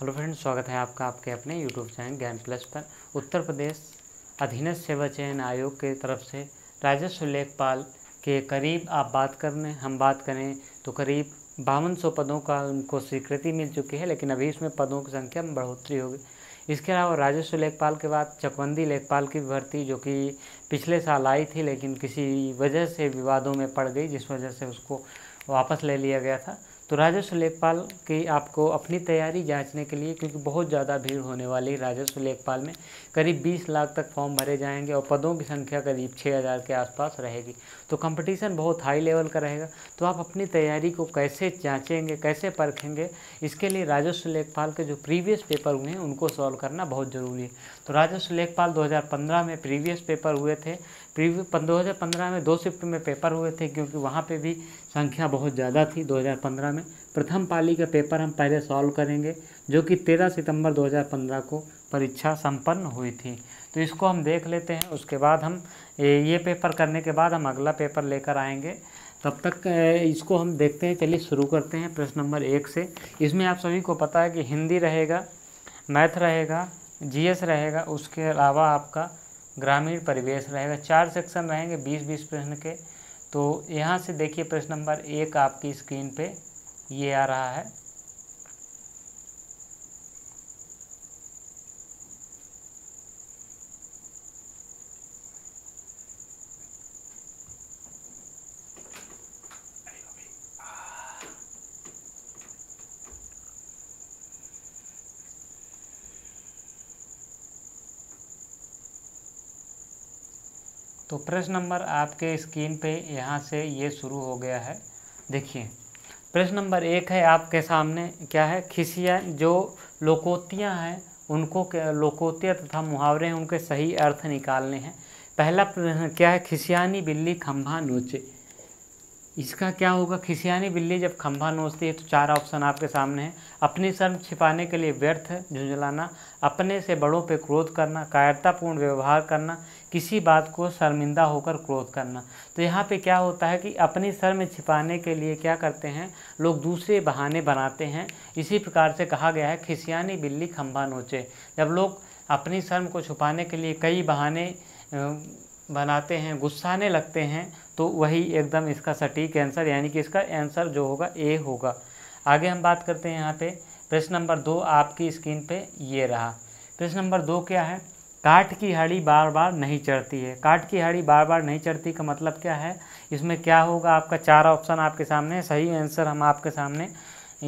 Hello friend स्वागत है आपका आपके अपने यूट्यूब चैनल ज्ञान प्लस पर उत्तर प्रदेश अधीनस्थ सेवा चयन आयोग के तरफ से राजस्व लेखपाल के करीब आप बात करने हम बात करें तो करीब बावन सौ पदों का उनको स्वीकृति मिल चुकी है लेकिन अभी इसमें पदों की संख्या में बढ़ोतरी होगी इसके अलावा राजस्व लेखपाल के बाद चकबंदी लेखपाल की भर्ती जो कि पिछले साल आई थी लेकिन किसी वजह से विवादों में पड़ गई जिस वजह से उसको वापस ले लिया गया था तो राजस्व लेखपाल की आपको अपनी तैयारी जांचने के लिए क्योंकि बहुत ज़्यादा भीड़ होने वाली है राजस्व लेखपाल में करीब 20 लाख तक फॉर्म भरे जाएंगे और पदों की संख्या करीब 6000 के आसपास रहेगी तो कंपटीशन बहुत हाई लेवल का रहेगा तो आप अपनी तैयारी को कैसे जांचेंगे कैसे परखेंगे इसके लिए राजस्व लेखपाल के जो प्रीवियस पेपर हुए हैं उनको सॉल्व करना बहुत ज़रूरी है तो राजस्व लेखपाल 2015 में प्रीवियस पेपर हुए थे प्रीवियस 2015 में दो शिफ्ट में पेपर हुए थे क्योंकि वहाँ पर भी संख्या बहुत ज़्यादा थी दो में प्रथम पाली का पेपर हम पहले सॉल्व करेंगे जो कि तेरह सितम्बर दो को परीक्षा संपन्न हुई थी तो इसको हम देख लेते हैं उसके बाद हम ये पेपर करने के बाद हम अगला पेपर लेकर आएंगे तब तक इसको हम देखते हैं चलिए शुरू करते हैं प्रश्न नंबर एक से इसमें आप सभी को पता है कि हिंदी रहेगा मैथ रहेगा जीएस रहेगा उसके अलावा आपका ग्रामीण परिवेश रहेगा चार सेक्शन रहेंगे बीस बीस प्रश्न के तो यहाँ से देखिए प्रश्न नंबर एक आपकी स्क्रीन पे ये आ रहा है तो प्रश्न नंबर आपके स्क्रीन पे यहाँ से ये शुरू हो गया है देखिए प्रश्न नंबर एक है आपके सामने क्या है खिसिया जो लोकोतियाँ हैं उनको लोकोतिया तथा मुहावरे हैं उनके सही अर्थ निकालने हैं पहला क्या है खिसियानी बिल्ली खम्भा नोचे इसका क्या होगा खिसियानी बिल्ली जब खम्भा नोचती है तो चार ऑप्शन आपके सामने हैं अपनी शर्म छिपाने के लिए व्यर्थ झुंझलाना अपने से बड़ों पे क्रोध करना कायरतापूर्ण व्यवहार करना किसी बात को शर्मिंदा होकर क्रोध करना तो यहाँ पे क्या होता है कि अपनी शर्म छिपाने के लिए क्या करते हैं लोग दूसरे बहाने बनाते हैं इसी प्रकार से कहा गया है खिसियानी बिल्ली खम्भा नोचे जब लोग अपनी शर्म को छुपाने के लिए कई बहाने बनाते हैं गुस्साने लगते हैं तो वही एकदम इसका सटीक आंसर यानी कि इसका आंसर जो होगा ए होगा आगे हम बात करते हैं यहाँ पे प्रश्न नंबर दो आपकी स्क्रीन पे ये रहा प्रश्न नंबर दो क्या है काट की हाड़ी बार बार नहीं चढ़ती है काट की हाड़ी बार बार नहीं चढ़ती का मतलब क्या है इसमें क्या होगा आपका चार ऑप्शन आपके सामने सही आंसर हम आपके सामने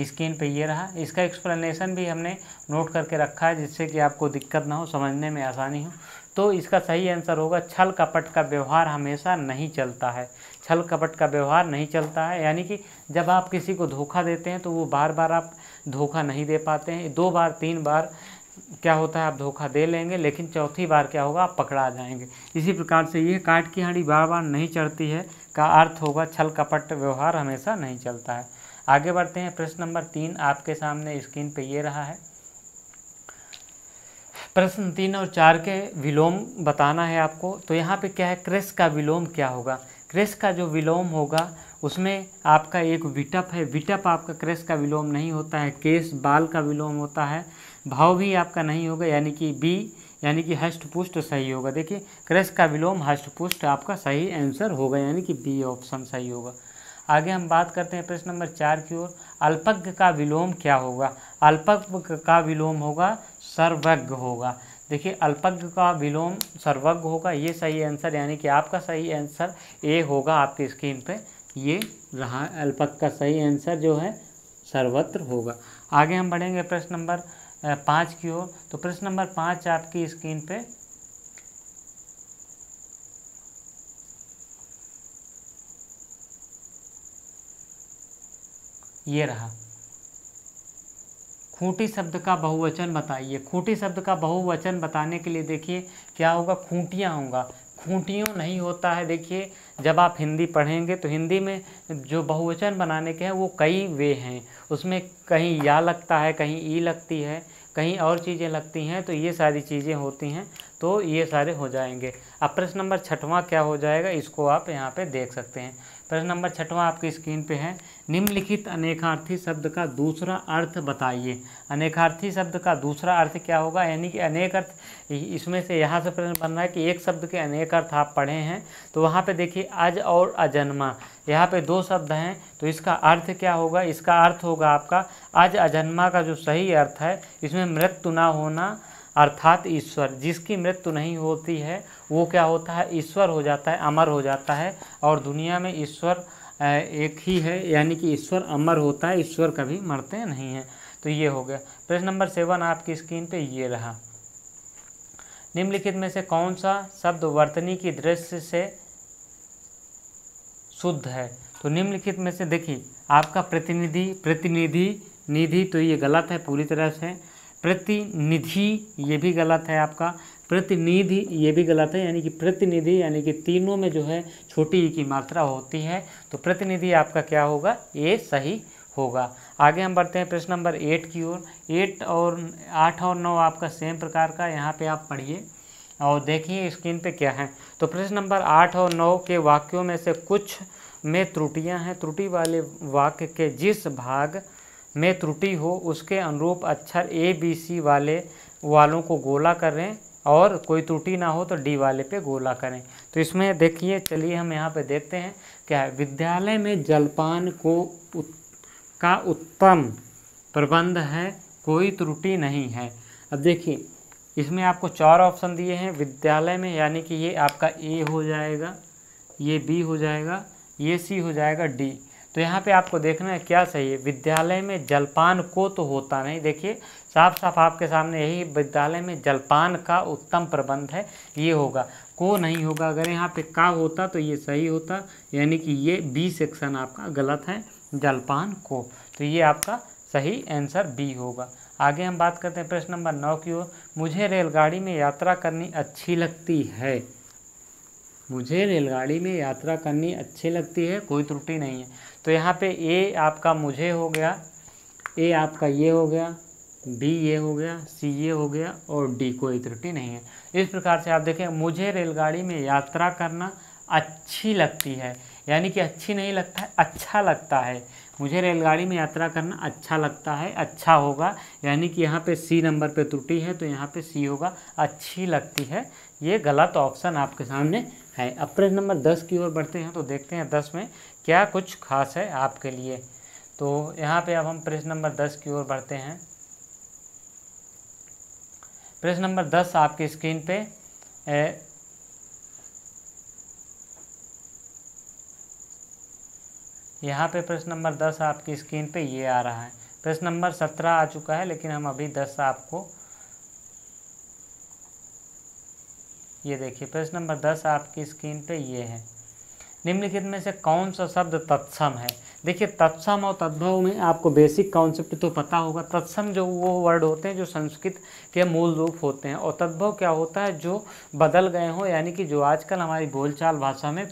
स्क्रीन पे ये रहा इसका एक्सप्लेनेशन भी हमने नोट करके रखा है जिससे कि आपको दिक्कत ना हो समझने में आसानी हो तो इसका सही आंसर होगा छल कपट का व्यवहार हमेशा नहीं चलता है छल कपट का व्यवहार नहीं चलता है यानी कि जब आप किसी को धोखा देते हैं तो वो बार बार आप धोखा नहीं दे पाते हैं दो बार तीन बार क्या होता है आप धोखा दे लेंगे लेकिन चौथी बार क्या होगा आप पकड़ा जाएंगे इसी प्रकार से यह काट की हड़ी बार बार नहीं चढ़ती है का अर्थ होगा छल कपट व्यवहार हमेशा नहीं चलता है आगे बढ़ते हैं प्रश्न नंबर तीन आपके सामने स्क्रीन पे ये रहा है प्रश्न तीन और चार के विलोम बताना है आपको तो यहाँ पे क्या है क्रेश का विलोम क्या होगा क्रेश का जो विलोम होगा उसमें आपका एक विटप है विटप आपका क्रेश का विलोम नहीं होता है केस बाल का विलोम होता है भाव भी आपका नहीं होगा यानी कि बी यानी कि हष्टपुष्ट सही होगा देखिए क्रश का विलोम हष्टपुष्ट आपका सही आंसर होगा यानी कि बी ऑप्शन सही होगा आगे हम बात करते हैं प्रश्न नंबर चार की ओर अल्पज्ञ का विलोम क्या होगा अल्पज्ञ का विलोम होगा सर्वज्ञ होगा देखिए अल्पज्ञ का विलोम सर्वज्ञ होगा ये सही आंसर यानी कि आपका सही आंसर ए होगा आपके स्क्रीन पर ये रहा अल्पक का सही आंसर जो है सर्वत्र होगा आगे हम बढ़ेंगे प्रश्न नंबर पाँच की ओर तो प्रश्न नंबर पाँच आपकी स्क्रीन पे ये रहा खूंटी शब्द का बहुवचन बताइए खूंटी शब्द का बहुवचन बताने के लिए देखिए क्या होगा खूंटियाँ होगा खूंटियों नहीं होता है देखिए जब आप हिंदी पढ़ेंगे तो हिंदी में जो बहुवचन बनाने के हैं वो कई वे हैं उसमें कहीं या लगता है कहीं ई लगती है कहीं और चीज़ें लगती हैं तो ये सारी चीज़ें होती हैं तो ये सारे हो जाएंगे अब प्रश्न नंबर छठवां क्या हो जाएगा इसको आप यहाँ पे देख सकते हैं प्रश्न नंबर छठवां आपकी स्क्रीन पे है निम्नलिखित अनेकार्थी शब्द का दूसरा अर्थ बताइए अनेकार्थी शब्द का दूसरा अर्थ क्या होगा यानी कि अनेक अर्थ इसमें से यहाँ से प्रश्न बन रहा है कि एक शब्द के अनेक अर्थ आप पढ़े हैं तो वहाँ पे देखिए अज और अजन्मा यहाँ पे दो शब्द हैं तो इसका अर्थ क्या होगा इसका अर्थ होगा आपका अज अजन्मा का जो सही अर्थ है इसमें मृत्यु ना होना अर्थात ईश्वर जिसकी मृत्यु नहीं होती है वो क्या होता है ईश्वर हो जाता है अमर हो जाता है और दुनिया में ईश्वर एक ही है यानी कि ईश्वर अमर होता है ईश्वर कभी मरते नहीं हैं तो ये हो गया प्रश्न नंबर सेवन आपकी स्क्रीन पे ये रहा निम्नलिखित में से कौन सा शब्द वर्तनी की दृष्टि से शुद्ध है तो निम्नलिखित में से देखिए आपका प्रतिनिधि प्रतिनिधि निधि तो ये गलत है पूरी तरह से प्रतिनिधि ये भी गलत है आपका प्रतिनिधि ये भी गलत है यानी कि प्रतिनिधि यानी कि तीनों में जो है छोटी ई e की मात्रा होती है तो प्रतिनिधि आपका क्या होगा ये सही होगा आगे हम बढ़ते हैं प्रश्न नंबर एट की ओर एट और आठ और नौ आपका सेम प्रकार का यहाँ पे आप पढ़िए और देखिए स्क्रीन पे क्या है तो प्रश्न नंबर आठ और नौ के वाक्यों में से कुछ में त्रुटियाँ हैं त्रुटि वाले वाक्य के जिस भाग में त्रुटि हो उसके अनुरूप अक्षर ए बी सी वाले वालों को गोला करें और कोई त्रुटि ना हो तो डी वाले पे गोला करें तो इसमें देखिए चलिए हम यहाँ पे देखते हैं क्या है विद्यालय में जलपान को उत, का उत्तम प्रबंध है कोई त्रुटि नहीं है अब देखिए इसमें आपको चार ऑप्शन दिए हैं विद्यालय में यानी कि ये आपका ए हो जाएगा ये बी हो जाएगा ये सी हो जाएगा डी तो यहाँ पे आपको देखना है क्या सही है विद्यालय में जलपान को तो होता नहीं देखिए साफ साफ आपके सामने यही विद्यालय में जलपान का उत्तम प्रबंध है ये होगा को नहीं होगा अगर यहाँ पे का होता तो ये सही होता यानी कि ये बी सेक्शन आपका गलत है जलपान को तो ये आपका सही आंसर बी होगा आगे हम बात करते हैं प्रश्न नंबर नौ की ओर मुझे रेलगाड़ी में यात्रा करनी अच्छी लगती है मुझे रेलगाड़ी में यात्रा करनी अच्छी लगती है कोई त्रुटि नहीं है तो यहाँ पे ए आपका मुझे हो गया ए आपका ये हो गया बी ये हो गया सी ये हो गया और डी कोई त्रुटि नहीं है इस प्रकार से आप देखें मुझे रेलगाड़ी में यात्रा करना अच्छी लगती है यानी कि अच्छी नहीं लगता है अच्छा लगता है मुझे रेलगाड़ी में यात्रा करना अच्छा लगता है अच्छा होगा यानी कि यहाँ पे सी नंबर पे त्रुटि है तो यहाँ पे सी होगा अच्छी लगती है ये गलत ऑप्शन आपके सामने है अब प्रश्न नंबर दस की ओर बढ़ते हैं तो देखते हैं दस में क्या कुछ खास है आपके लिए तो यहाँ पर अब हम प्रश्न नंबर दस की ओर बढ़ते हैं प्रश्न नंबर दस आपकी स्क्रीन पे ए, यहाँ पे प्रश्न नंबर दस आपकी स्क्रीन पे ये आ रहा है प्रश्न नंबर सत्रह आ चुका है लेकिन हम अभी दस आपको ये देखिए प्रश्न नंबर दस आपकी स्क्रीन पे ये है निम्नलिखित में से कौन सा शब्द तत्सम है देखिए तत्सम और तद्भव में आपको बेसिक कॉन्सेप्ट तो पता होगा तत्सम जो वो वर्ड होते हैं जो संस्कृत के मूल रूप होते हैं और तद्भव क्या होता है जो बदल गए हों यानी कि जो आजकल हमारी बोलचाल भाषा में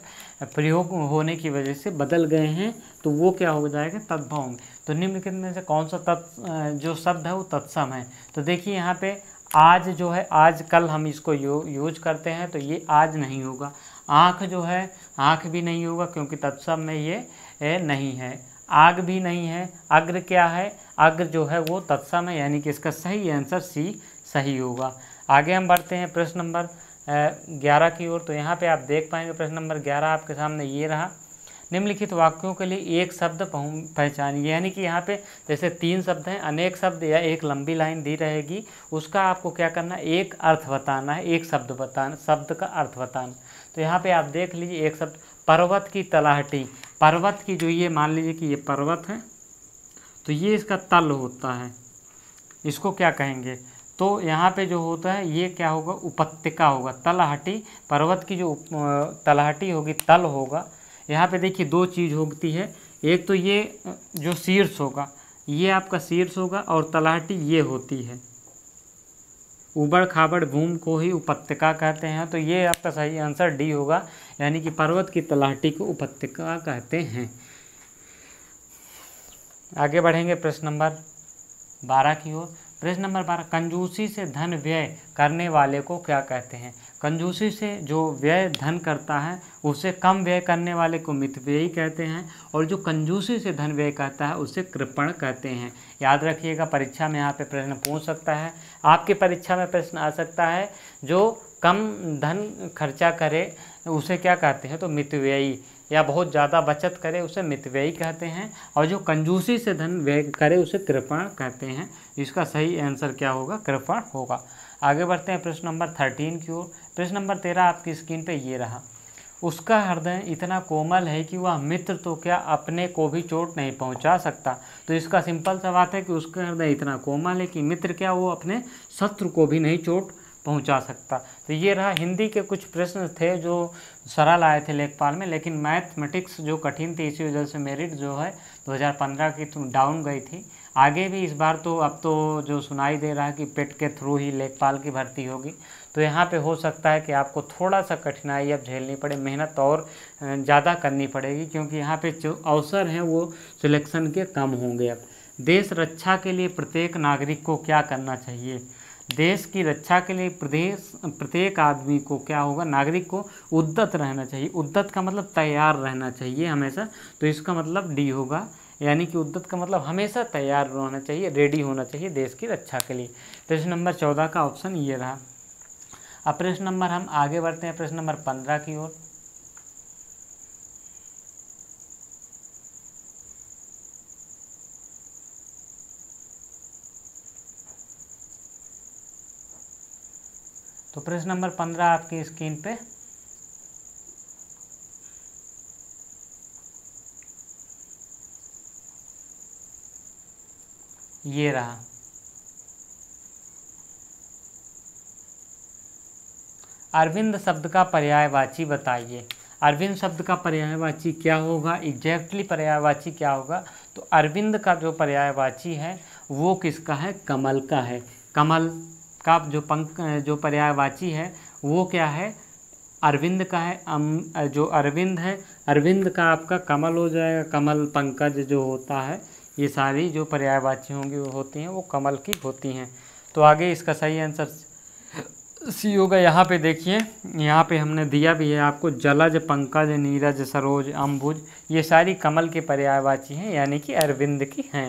प्रयोग होने की वजह से बदल गए हैं तो वो क्या हो जाएगा तद्भव में तो निम्नलिखित में से कौन सा तत् जो शब्द है वो तत्सम है तो देखिए यहाँ पर आज जो है आज कल हम इसको यू यूज करते हैं तो ये आज नहीं होगा आँख जो है आँख भी नहीं होगा क्योंकि तत्सम में ये नहीं है आग भी नहीं है अग्र क्या है अग्र जो है वो तत्सम है यानी कि इसका सही आंसर सी सही होगा आगे हम बढ़ते हैं प्रश्न नंबर ग्यारह की ओर तो यहाँ पे आप देख पाएंगे प्रश्न नंबर ग्यारह आपके सामने ये रहा निम्नलिखित वाक्यों के लिए एक शब्द पहचानिए यानी कि यहाँ पे जैसे तीन शब्द हैं अनेक शब्द या एक लंबी लाइन दी रहेगी उसका आपको क्या करना एक अर्थ बताना है एक शब्द बताना शब्द का अर्थ बताना तो यहाँ पे आप देख लीजिए एक शब्द पर्वत की तलाहटी पर्वत की जो ये मान लीजिए कि ये पर्वत है तो ये इसका तल होता है इसको क्या कहेंगे तो यहाँ पे जो होता है ये क्या होगा उपत्यका होगा तलहटी पर्वत की जो तलहटी होगी तल होगा यहाँ पे देखिए दो चीज़ होती है एक तो ये जो शीर्ष होगा ये आपका शीर्ष होगा और तलहटी ये होती है उबड़ खाबड़ भूम को ही उपत्यका कहते हैं तो ये आपका सही आंसर डी होगा यानी कि पर्वत की तलाटी को उपत्यका कहते हैं आगे बढ़ेंगे प्रश्न नंबर बारह की ओर प्रश्न नंबर बारह कंजूसी से धन व्यय करने वाले को क्या कहते हैं कंजूसी से जो व्यय धन करता है उसे कम व्यय करने वाले को मितव्ययी कहते हैं और जो कंजूसी से धन व्यय करता है उसे कृपण कहते हैं याद रखिएगा परीक्षा में यहाँ पे प्रश्न पूछ सकता है आपकी परीक्षा में प्रश्न आ सकता है जो कम धन खर्चा करे उसे क्या कहते हैं तो मितव्ययी या बहुत ज़्यादा बचत करे उसे मितव्ययी कहते हैं और जो कंजूसी से धन व्यय करे उसे कृपण कहते हैं इसका सही आंसर क्या होगा कृपण होगा आगे बढ़ते हैं प्रश्न नंबर थर्टीन की ओर प्रश्न नंबर तेरह आपकी स्क्रीन पे ये रहा उसका हृदय इतना कोमल है कि वह मित्र तो क्या अपने को भी चोट नहीं पहुंचा सकता तो इसका सिंपल सा बात है कि उसका हृदय इतना कोमल है कि मित्र क्या वो अपने शत्रु को भी नहीं चोट पहुंचा सकता तो ये रहा हिंदी के कुछ प्रश्न थे जो सरल आए थे लेखपाल में लेकिन मैथमेटिक्स जो कठिन थी इसी वजह से मेरिट जो है 2015 की तो डाउन गई थी आगे भी इस बार तो अब तो जो सुनाई दे रहा है कि पेट के थ्रू ही लेखपाल की भर्ती होगी तो यहाँ पे हो सकता है कि आपको थोड़ा सा कठिनाई अब झेलनी पड़े मेहनत और ज़्यादा करनी पड़ेगी क्योंकि यहाँ पे जो अवसर हैं वो सिलेक्शन के कम होंगे अब देश रक्षा के लिए प्रत्येक नागरिक को क्या करना चाहिए देश की रक्षा के लिए प्रदेश प्रत्येक आदमी को क्या होगा नागरिक को उद्दत रहना चाहिए उद्दत का मतलब तैयार रहना चाहिए हमेशा तो इसका मतलब डी होगा यानी कि उद्दत का मतलब हमेशा तैयार रहना चाहिए रेडी होना चाहिए देश की रक्षा के लिए प्रश्न नंबर चौदह का ऑप्शन ये रहा अब प्रश्न नंबर हम आगे बढ़ते हैं प्रश्न नंबर पंद्रह की ओर तो प्रश्न नंबर पंद्रह आपकी स्क्रीन पे ये रहा अरविंद शब्द का पर्यायवाची बताइए अरविंद शब्द का पर्यायवाची क्या होगा एग्जैक्टली पर्यायवाची क्या होगा तो अरविंद का जो पर्यायवाची है वो किसका है कमल का है कमल का जो पंक जो पर्यायवाची है वो क्या है अरविंद का है अम जो अरविंद है अरविंद का आपका कमल हो जाएगा कमल पंकज जो होता है ये सारी जो पर्यायवाची होंगी वो होती हैं वो कमल की होती हैं तो आगे इसका सही आंसर सी होगा यहाँ पे देखिए यहाँ पे हमने दिया भी है आपको जलज पंकज नीरज सरोज अम्बुज ये सारी कमल के पर्यायवाची हैं यानी कि अरविंद की हैं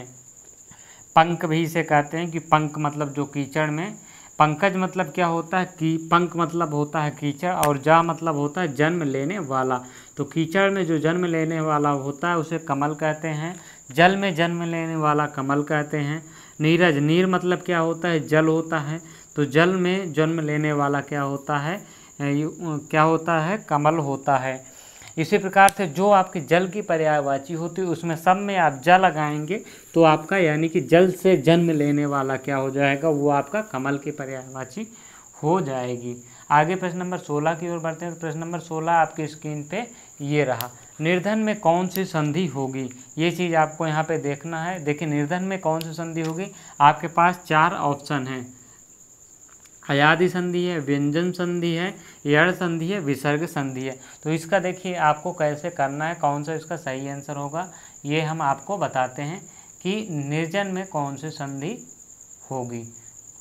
पंख भी इसे कहते हैं कि पंख मतलब जो कीचड़ में पंकज मतलब क्या होता है कि पंख मतलब होता है कीचड़ और जा मतलब होता है जन्म लेने वाला तो कीचड़ में जो जन्म लेने वाला होता है उसे कमल कहते हैं जल में जन्म लेने वाला कमल कहते हैं नीरज नीर मतलब क्या होता है जल होता है तो जल में जन्म लेने वाला क्या होता है क्या होता है कमल होता है इसी प्रकार से जो आपकी जल की पर्यायवाची होती है उसमें सब में आप जल लगाएंगे तो आपका यानी कि जल से जन्म लेने वाला क्या हो जाएगा वो आपका कमल की पर्यायवाची हो जाएगी आगे प्रश्न नंबर सोलह की ओर बढ़ते हैं तो प्रश्न नंबर सोलह आपकी स्क्रीन पे ये रहा निर्धन में कौन सी संधि होगी ये चीज़ आपको यहाँ पे देखना है देखिए निर्धन में कौन सी संधि होगी आपके पास चार ऑप्शन हैं हयादि संधि है व्यंजन संधि है यण संधि है विसर्ग संधि है तो इसका देखिए आपको कैसे करना है कौन सा इसका सही आंसर होगा ये हम आपको बताते हैं कि निर्जन में कौन सी संधि होगी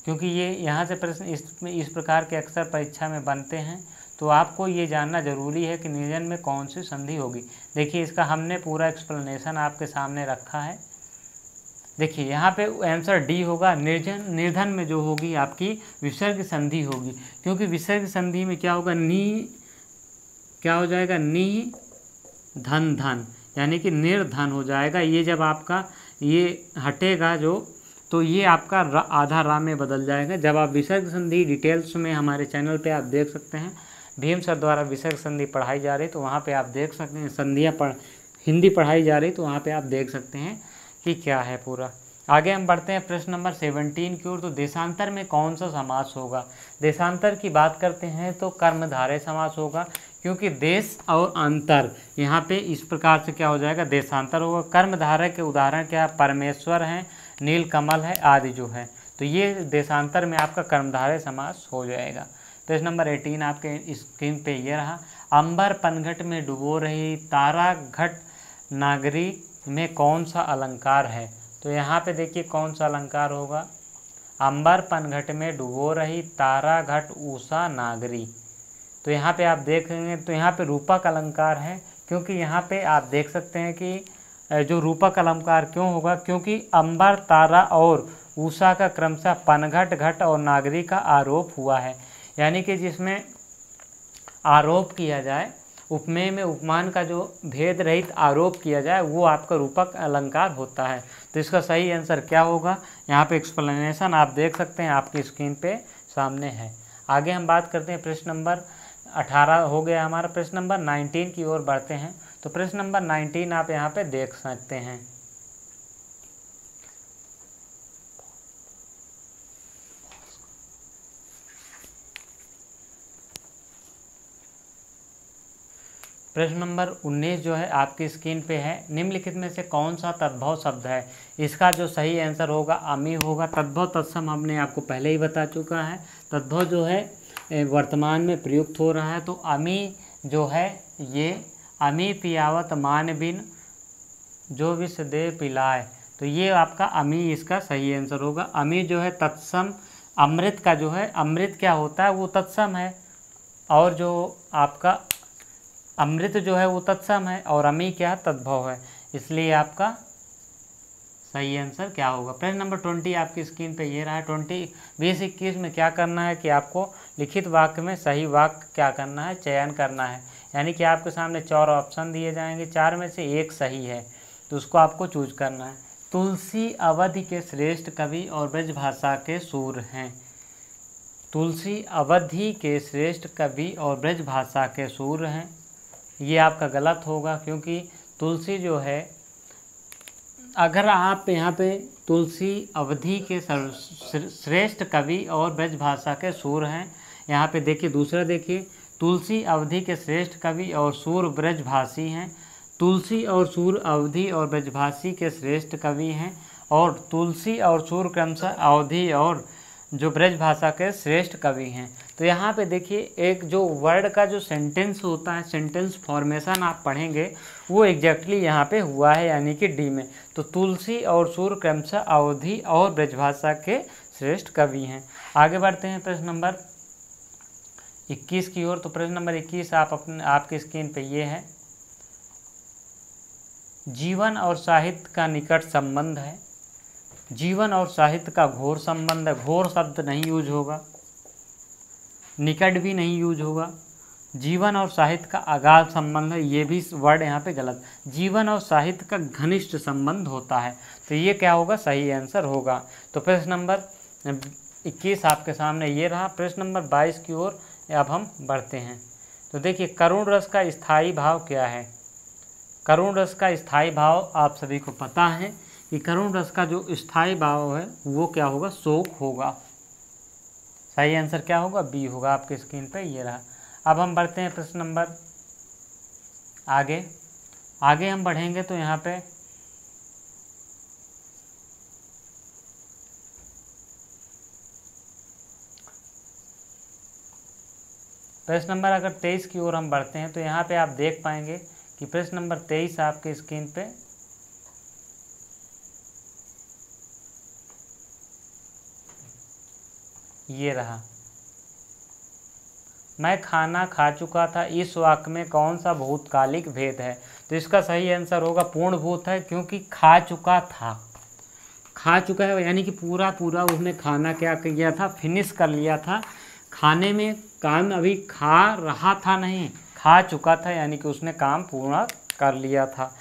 क्योंकि ये यहाँ से प्रश्न इस इस प्रकार के अक्सर परीक्षा में बनते हैं तो आपको ये जानना जरूरी है कि निर्जन में कौन सी संधि होगी देखिए इसका हमने पूरा एक्सप्लेनेशन आपके सामने रखा है देखिए यहाँ पे आंसर डी होगा निर्जन निर्धन में जो होगी आपकी विसर्ग संधि होगी क्योंकि विसर्ग संधि में क्या होगा नी क्या हो जाएगा नी धन धन यानी कि निर्धन हो जाएगा ये जब आपका ये हटेगा जो तो ये आपका रा, आधा राम में बदल जाएगा जब आप विसर्ग संधि डिटेल्स में हमारे चैनल पे आप देख सकते हैं भीम सर द्वारा विसर्ग संधि पढ़ाई जा रही तो वहाँ पे आप देख सकते हैं संधियाँ पढ़ हिंदी पढ़ाई जा रही तो वहाँ पे आप देख सकते हैं कि क्या है पूरा आगे हम बढ़ते हैं प्रश्न नंबर सेवनटीन की ओर तो देशांतर में कौन सा समास होगा देशांतर की बात करते हैं तो कर्मधारय समास होगा क्योंकि देश और अंतर यहाँ पे इस प्रकार से क्या हो जाएगा देशांतर होगा कर्मधारय के उदाहरण क्या परमेश्वर हैं नीलकमल है आदि जो है तो ये देशांतर में आपका कर्मधारय समास हो जाएगा प्रश्न नंबर एटीन आपके स्क्रीन पर यह रहा अंबर पनघट में डुबो रही तारा घट नागरी में कौन सा अलंकार है तो यहाँ पे देखिए कौन सा अलंकार होगा अंबर पनघट में डुबो रही तारा घट ऊषा नागरी तो यहाँ पे आप देखेंगे तो यहाँ पे रूपक अलंकार है क्योंकि यहाँ पे आप देख सकते हैं कि जो रूपक अलंकार क्यों होगा क्योंकि अंबर तारा और ऊषा का क्रमशः पनघट घट और नागरी का आरोप हुआ है यानी कि जिसमें आरोप किया जाए उपमेय में उपमान का जो भेद रहित आरोप किया जाए वो आपका रूपक अलंकार होता है तो इसका सही आंसर क्या होगा यहाँ पे एक्सप्लेनेशन आप देख सकते हैं आपकी स्क्रीन पे सामने है आगे हम बात करते हैं प्रश्न नंबर अठारह हो गया हमारा प्रश्न नंबर नाइनटीन की ओर बढ़ते हैं तो प्रश्न नंबर नाइनटीन आप यहाँ पर देख सकते हैं प्रश्न नंबर 19 जो है आपकी स्क्रीन पे है निम्नलिखित में से कौन सा तद्भव शब्द है इसका जो सही आंसर होगा अमी होगा तद्भव तत्सम हमने आपको पहले ही बता चुका है तद्भव जो है वर्तमान में प्रयुक्त हो रहा है तो अमी जो है ये अमी पियावत मान बिन जो विष दे पिलाए तो ये आपका अमी इसका सही आंसर होगा अमी जो है तत्सम अमृत का जो है अमृत क्या होता है वो तत्सम है और जो आपका अमृत जो है वो तत्सम है और अमी क्या तद्भव है इसलिए आपका सही आंसर क्या होगा प्रश्न नंबर ट्वेंटी आपकी स्क्रीन पे ये रहा है ट्वेंटी बीस इक्कीस में क्या करना है कि आपको लिखित वाक्य में सही वाक्य क्या करना है चयन करना है यानी कि आपके सामने चार ऑप्शन दिए जाएंगे चार में से एक सही है तो उसको आपको चूज करना है तुलसी अवधि के श्रेष्ठ कवि और ब्रज भाषा के सूर हैं तुलसी अवधि के श्रेष्ठ कवि और ब्रज भाषा के सूर हैं ये आपका गलत होगा क्योंकि तुलसी जो है अगर आप यहाँ पे तुलसी अवधि के श्रेष्ठ कवि और ब्रज भाषा के सूर हैं यहाँ पे देखिए दूसरा देखिए तुलसी अवधि के श्रेष्ठ कवि और सूर ब्रजभाषी हैं तुलसी और सूर अवधि और ब्रजभाषी के श्रेष्ठ कवि हैं और तुलसी और सूर क्रमशः अवधि और जो ब्रजभाषा के श्रेष्ठ कवि हैं तो यहाँ पे देखिए एक जो वर्ड का जो सेंटेंस होता है सेंटेंस फॉर्मेशन आप पढ़ेंगे वो एग्जैक्टली यहाँ पे हुआ है यानी कि डी में तो तुलसी और सूर्य क्रमशः अवधि और ब्रजभाषा के श्रेष्ठ कवि हैं आगे बढ़ते हैं प्रश्न नंबर 21 की ओर तो प्रश्न नंबर 21 आप अपने आपके स्क्रीन पे ये है जीवन और साहित्य का निकट संबंध है जीवन और साहित्य का घोर संबंध है घोर शब्द नहीं यूज होगा निकट भी नहीं यूज होगा जीवन और साहित्य का अगाध संबंध है ये भी वर्ड यहाँ पे गलत जीवन और साहित्य का घनिष्ठ संबंध होता है तो ये क्या होगा सही आंसर होगा तो प्रश्न नंबर इक्कीस आपके सामने ये रहा प्रश्न नंबर बाईस की ओर अब हम बढ़ते हैं तो देखिए करुण रस का स्थायी भाव क्या है करुण रस का स्थायी भाव आप सभी को पता है करुण रस का जो स्थायी भाव है वो क्या होगा शोक होगा सही आंसर क्या होगा बी होगा आपके स्क्रीन पर ये रहा अब हम बढ़ते हैं प्रश्न नंबर आगे आगे हम बढ़ेंगे तो यहाँ पे प्रश्न नंबर अगर तेईस की ओर हम बढ़ते हैं तो यहाँ पे आप देख पाएंगे कि प्रश्न नंबर तेईस आपके स्क्रीन पे ये रहा मैं खाना खा चुका था इस वाक्य में कौन सा भूतकालिक भेद है तो इसका सही आंसर होगा पूर्ण भूत है क्योंकि खा चुका था खा चुका है यानी कि पूरा पूरा उसने खाना क्या किया था फिनिश कर लिया था खाने में काम अभी खा रहा था नहीं खा चुका था यानी कि उसने काम पूरा कर लिया था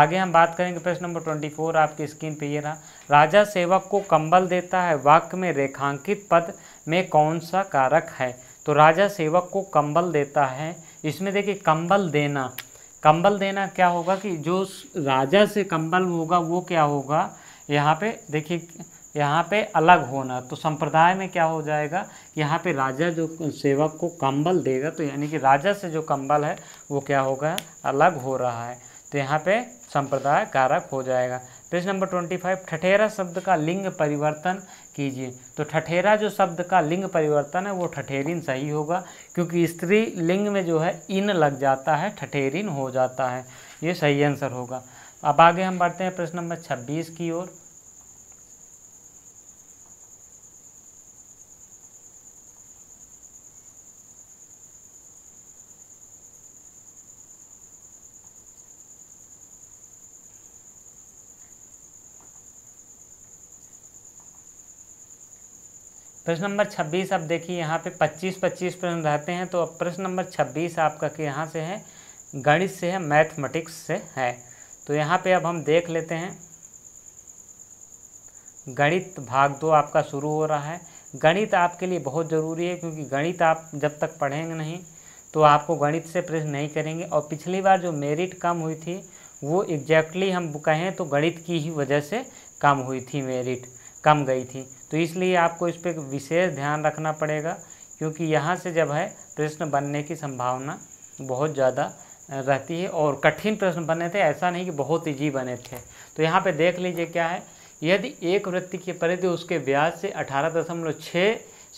आगे हम बात करेंगे प्रश्न नंबर ट्वेंटी फोर आपकी स्क्रीन पे ये रहा राजा सेवक को कंबल देता है वाक्य में रेखांकित पद में कौन सा कारक है तो राजा सेवक को कंबल देता है इसमें देखिए कंबल देना कंबल देना क्या होगा कि जो राजा से कंबल होगा वो क्या होगा यहाँ पे देखिए यहाँ पे अलग होना तो संप्रदाय में क्या हो जाएगा यहाँ पे राजा जो सेवक को कंबल देगा तो यानी कि राजा से जो कंबल है वो क्या होगा अलग हो रहा है तो यहाँ पे संप्रदाय कारक हो जाएगा प्रश्न नंबर ट्वेंटी फाइव ठठेरा शब्द का लिंग परिवर्तन कीजिए तो ठठेरा जो शब्द का लिंग परिवर्तन है वो ठठेरिन सही होगा क्योंकि स्त्री लिंग में जो है इन लग जाता है ठठेरिन हो जाता है ये सही आंसर होगा अब आगे हम बढ़ते हैं प्रश्न नंबर छब्बीस की ओर प्रश्न नंबर छब्बीस आप देखिए यहाँ पे पच्चीस पच्चीस प्रश्न रहते हैं तो अब प्रश्न नंबर छब्बीस आपका कि यहाँ से है गणित से है मैथमेटिक्स से है तो यहाँ पे अब हम देख लेते हैं गणित भाग दो आपका शुरू हो रहा है गणित आपके लिए बहुत ज़रूरी है क्योंकि गणित आप जब तक पढ़ेंगे नहीं तो आपको गणित से प्रश्न नहीं करेंगे और पिछली बार जो मेरिट कम हुई थी वो एग्जैक्टली exactly हम कहें तो गणित की ही वजह से कम हुई थी मेरिट कम गई थी तो इसलिए आपको इस पर विशेष ध्यान रखना पड़ेगा क्योंकि यहाँ से जब है प्रश्न बनने की संभावना बहुत ज़्यादा रहती है और कठिन प्रश्न बने थे ऐसा नहीं कि बहुत ईजी बने थे तो यहाँ पे देख लीजिए क्या है यदि एक वृत्त की परिधि उसके व्यास से 18.6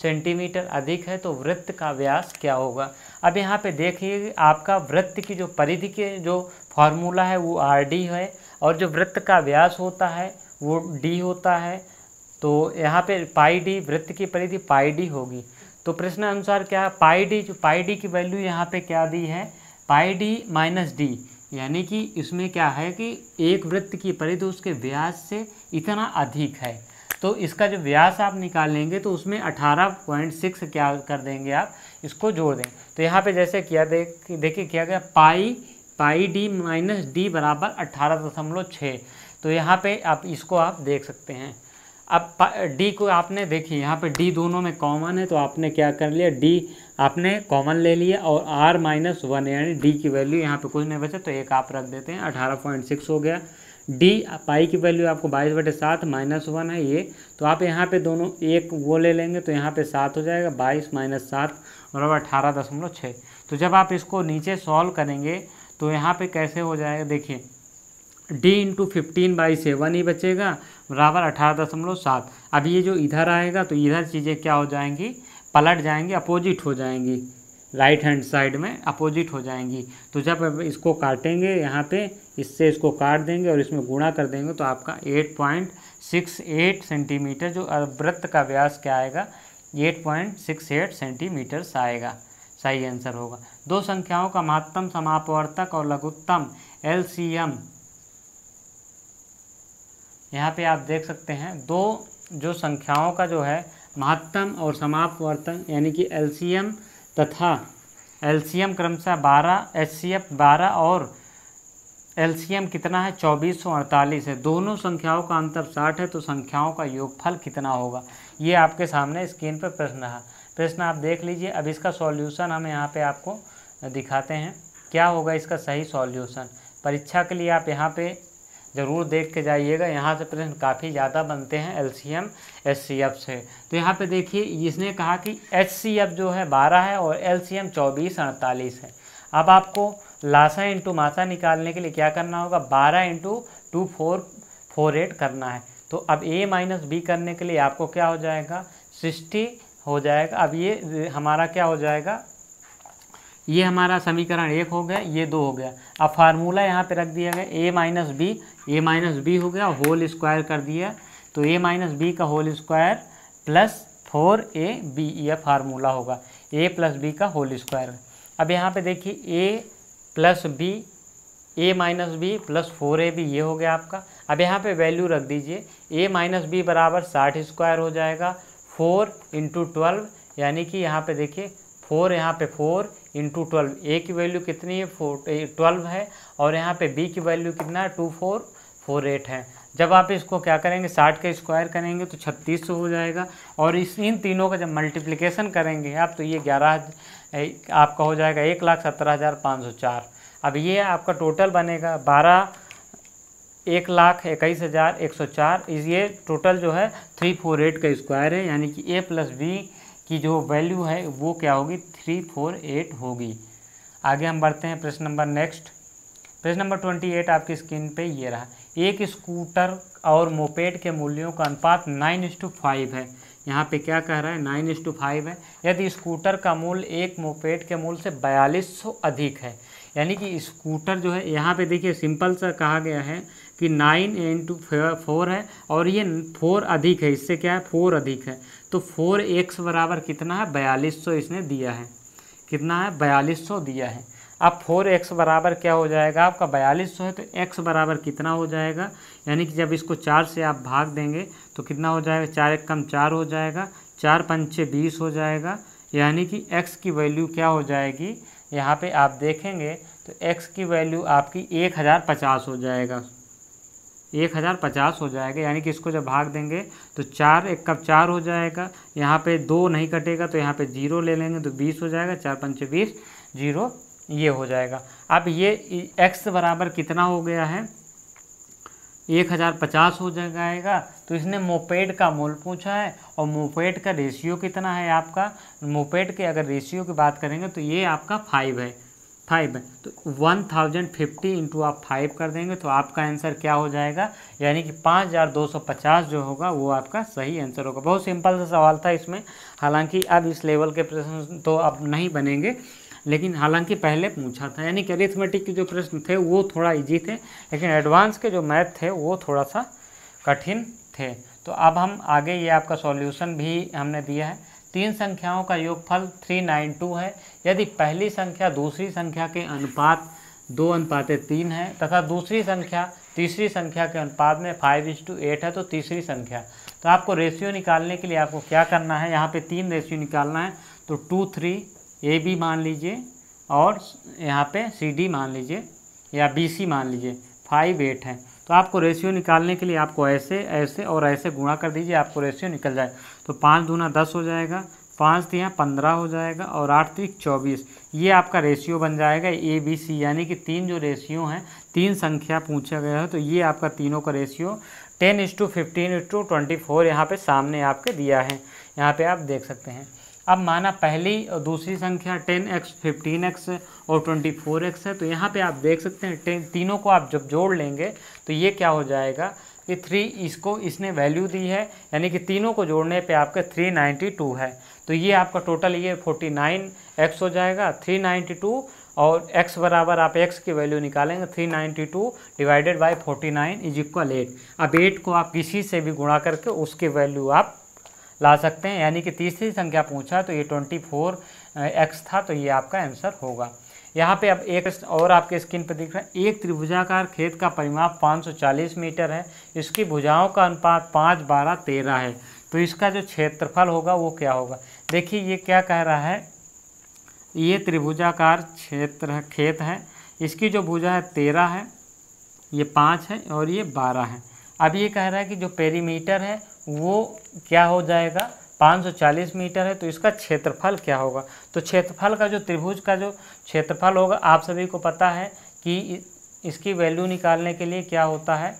सेंटीमीटर अधिक है तो वृत्त का व्यास क्या होगा अब यहाँ पे देखिए आपका वृत्त की जो परिधि के जो फार्मूला है वो आर डी है और जो वृत्त का व्यास होता है वो डी होता है तो यहाँ पे पाई डी वृत्त की परिधि पाई डी होगी तो प्रश्न अनुसार क्या पाई डी जो पाई डी की वैल्यू यहाँ पे क्या दी है पाई डी माइनस डी यानी कि इसमें क्या है कि एक वृत्त की परिधि उसके व्यास से इतना अधिक है तो इसका जो व्यास आप निकालेंगे तो उसमें 18.6 क्या कर देंगे आप इसको जोड़ दें तो यहाँ पे जैसे किया देख देखिए किया गया pi pi D minus D बराबर अट्ठारह दशमलव छः तो यहाँ पे आप इसको आप देख सकते हैं अब डी को आपने देखिए यहाँ पे डी दोनों में कॉमन है तो आपने क्या कर लिया डी आपने कॉमन ले लिया और आर माइनस वन यानी डी की वैल्यू यहाँ पे कुछ नहीं बचा तो एक आप रख देते हैं अठारह पॉइंट सिक्स हो गया डी पाई की वैल्यू आपको बाईस बटे सात माइनस वन है ये तो आप यहाँ पे दोनों एक वो ले लेंगे तो यहाँ पे सात हो जाएगा बाईस माइनस सात बराबर अठारह दशमलव छः तो जब आप इसको नीचे सॉल्व करेंगे तो यहाँ पे कैसे हो जाएगा देखिए D into fifteen by seven ही बचेगा बराबर अठारह दशमलव सात अब ये जो इधर आएगा तो इधर चीज़ें क्या हो जाएंगी पलट जाएंगी अपोजिट हो जाएंगी राइट हैंड साइड में अपोजिट हो जाएंगी तो जब इसको काटेंगे यहाँ पे इससे इसको काट देंगे और इसमें गुणा कर देंगे तो आपका eight point six eight centimetre जो वृत्त का व्यास क्या आएगा eight point six eight centimetres आएगा सही आंसर होगा दो संख्याओं का महत्तम समापवर्तक और लघुत्तम एल यहाँ पे आप देख सकते हैं दो जो संख्याओं का जो है महत्तम और समाप्त वर्तन यानी कि एलसीएम तथा एलसीएम क्रमशः बारह एचसीएफ बारह और एलसीएम कितना है चौबीस सौ अड़तालीस है दोनों संख्याओं का अंतर साठ है तो संख्याओं का योगफल कितना होगा ये आपके सामने स्क्रीन पर प्रश्न रहा प्रश्न आप देख लीजिए अब इसका सॉल्यूशन हम यहाँ पे आपको दिखाते हैं क्या होगा इसका सही सॉल्यूशन परीक्षा के लिए आप यहाँ पे ज़रूर देख के जाइएगा यहाँ से प्रश्न काफ़ी ज़्यादा बनते हैं L C M S C F से तो यहाँ पे देखिए इसने कहा कि एच सी एफ जो है बारह है और एल सी एम चौबीस अड़तालीस है अब आपको लाशा इंटू मासा निकालने के लिए क्या करना होगा बारह into two four four eight करना है तो अब ए माइनस बी करने के लिए आपको क्या हो जाएगा सिक्सटी हो जाएगा अब ये हमारा क्या हो जाएगा ये हमारा समीकरण एक हो गया ये दो हो गया अब फार्मूला यहाँ पे रख दिया गया A minus B A minus B हो गया होल स्क्वायर कर दिया तो ए माइनस बी का whole square plus four A B यह फार्मूला होगा ए प्लस बी का होल स्क्वायर अब यहाँ पे देखिए A plus B A minus B plus four A B ये हो गया आपका अब यहाँ पे वैल्यू रख दीजिए ए माइनस बी बराबर साठ स्क्वायर हो जाएगा फोर इंटू ट्वेल्व यानी कि यहाँ पे देखिए फोर यहाँ पे फोर इंटू ट्वेल्व ए की वैल्यू कितनी है फोर ट्वेल्व है और यहाँ पे बी की वैल्यू कितना है टू फोर फोर एट है जब आप इसको क्या करेंगे साठ का स्क्वायर करेंगे तो छत्तीस हो जाएगा और इस इन तीनों का जब मल्टीप्लिकेशन करेंगे आप तो ये ग्यारह आपका हो जाएगा एक लाख सत्रह हज़ार पाँच सौ चार अब ये आपका टोटल बनेगा बारह एक लाख इक्कीस हज़ार एक सौ चार ये टोटल जो है थ्री फोर एट का स्क्वायर है यानी कि ए प्लस बी की जो वैल्यू है वो क्या होगी थ्री फोर एट होगी आगे हम बढ़ते हैं प्रश्न नंबर नेक्स्ट प्रश्न नंबर ट्वेंटी एट आपकी स्क्रीन पे ये रहा एक स्कूटर और मोपेड के मूल्यों का अनुपात नाइन इंस टू फाइव है यहाँ पे क्या कह रहा है नाइन इंस टू फाइव है यदि स्कूटर का मूल्य एक मोपेड के मूल्य से बयालीस सौ अधिक है यानी कि स्कूटर जो है यहाँ पे देखिए सिंपल सा कहा गया है कि नाइन इंटू फोर है और ये फोर अधिक है इससे क्या है फोर अधिक है तो फोर एक्स बराबर कितना है बयालीस सौ इसने दिया है कितना है बयालीस सौ दिया है अब फोर एक्स बराबर क्या हो जाएगा आपका बयालीस सौ है तो एक्स बराबर कितना हो जाएगा यानी कि जब इसको चार से आप भाग देंगे तो कितना हो जाएगा चार एक कम चार हो जाएगा चार पंचे बीस हो जाएगा यानी कि एक्स की वैल्यू क्या हो जाएगी यहाँ पर आप देखेंगे तो एक्स की वैल्यू आपकी एक हज़ार पचास हो जाएगा एक हज़ार पचास हो जाएगा यानी कि इसको जब भाग देंगे तो चार एक कप चार हो जाएगा यहाँ पे दो नहीं कटेगा तो यहाँ पे जीरो ले लेंगे तो बीस हो जाएगा चार पंच बीस जीरो ये हो जाएगा अब ये एक्स बराबर कितना हो गया है एक हज़ार पचास हो जाएगा तो इसने मोपेड का मोल पूछा है और मोपेड का रेशियो कितना है आपका मोपेड के अगर रेशियो की बात करेंगे तो ये आपका फाइव है फाइव तो वन थाउजेंड फिफ्टी इंटू आप फाइव कर देंगे तो आपका आंसर क्या हो जाएगा यानी कि पाँच हज़ार दो सौ पचास जो होगा वो आपका सही आंसर होगा बहुत सिंपल सा सवाल था इसमें हालांकि अब इस लेवल के प्रश्न तो अब नहीं बनेंगे लेकिन हालांकि पहले पूछा था यानी कि अरिथमेटिक के जो प्रश्न थे वो थोड़ा ईजी थे लेकिन एडवांस के जो मैथ थे वो थोड़ा सा कठिन थे तो अब हम आगे ये आपका सॉल्यूशन भी हमने दिया है तीन संख्याओं का योगफल 392 है यदि पहली संख्या दूसरी संख्या के अनुपात दो अनुपात तीन है तथा दूसरी संख्या तीसरी संख्या के अनुपात में फाइव इंस टू एट है तो तीसरी संख्या तो आपको रेशियो निकालने के लिए आपको क्या करना है यहाँ पे तीन रेशियो निकालना है तो टू थ्री ए बी मान लीजिए और यहाँ पे सी डी मान लीजिए या बी सी मान लीजिए फाइव एट है तो आपको रेशियो निकालने के लिए आपको ऐसे ऐसे और ऐसे गुणा कर दीजिए आपको रेशियो निकल जाए तो पाँच दूना दस हो जाएगा पाँच दिया तो पंद्रह हो जाएगा और आठ थी तो चौबीस ये आपका रेशियो बन जाएगा ए बी सी यानी कि तीन जो रेशियो हैं तीन संख्या पूछा गया है तो ये आपका तीनों का ratio ten is to fifteen is to twenty four यहाँ पर सामने आपके दिया है यहाँ पे आप देख सकते हैं अब माना पहली और दूसरी संख्या टेन एक्स फिफ्टीन एक्स और ट्वेंटी फोर एक्स है तो यहाँ पे आप देख सकते हैं टेन तीनों को आप जब जोड़ लेंगे तो ये क्या हो जाएगा कि थ्री इसको इसने वैल्यू दी है यानी कि तीनों को जोड़ने पे आपके थ्री नाइन्टी टू है तो ये आपका टोटल ये फोर्टी नाइन एक्स हो जाएगा थ्री नाइन्टी टू और x बराबर आप x की वैल्यू निकालेंगे 392 divided by 49 is equal eight अब एट को आप किसी से भी गुणा करके उसकी वैल्यू आप ला सकते हैं यानी कि तीसरी संख्या पूछा तो ये फोर एक्स था तो ये आपका आंसर होगा यहाँ पे अब एक और आपके स्क्रीन पर दिख रहा है एक त्रिभुजाकार खेत का परिमाप 540 मीटर है इसकी भुजाओं का अनुपात पाँच बारह तेरह है तो इसका जो क्षेत्रफल होगा वो क्या होगा देखिए ये क्या कह रहा है ये त्रिभुजाकार क्षेत्र खेत है इसकी जो भुजा है तेरह है ये पाँच है और ये बारह है अब ये कह रहा है कि जो पेरीमीटर है वो क्या हो जाएगा 540 मीटर है तो इसका क्षेत्रफल क्या होगा तो क्षेत्रफल का जो त्रिभुज का जो क्षेत्रफल होगा आप सभी को पता है कि इसकी वैल्यू निकालने के लिए क्या होता है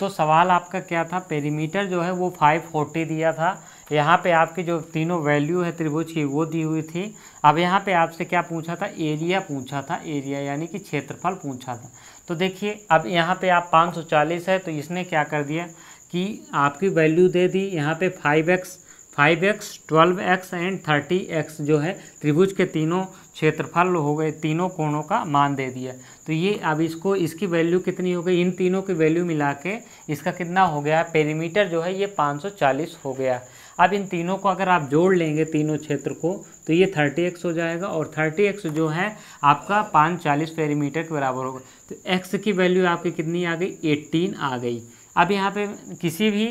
तो सवाल आपका क्या था पेरीमीटर जो है वो 540 दिया था यहाँ पे आपकी जो तीनों वैल्यू है त्रिभुज की वो दी हुई थी अब यहाँ पे आपसे क्या पूछा था एरिया पूछा था एरिया यानी कि क्षेत्रफल पूछा था तो देखिए अब यहाँ पे आप 540 है तो इसने क्या कर दिया कि आपकी वैल्यू दे दी यहाँ पे 5x 5x 12x and 30x जो है त्रिभुज के तीनों क्षेत्रफल हो गए तीनों कोणों का मान दे दिया तो ये अब इसको इसकी वैल्यू कितनी हो गई इन तीनों की वैल्यू मिला के इसका कितना हो गया पेरीमीटर जो है ये 540 हो गया अब इन तीनों को अगर आप जोड़ लेंगे तीनों क्षेत्र को तो ये 30x हो जाएगा और 30x जो है आपका 540 पेरीमीटर के बराबर होगा तो एक्स की वैल्यू आपकी कितनी आ गई एट्टीन आ गई अब यहाँ पे किसी भी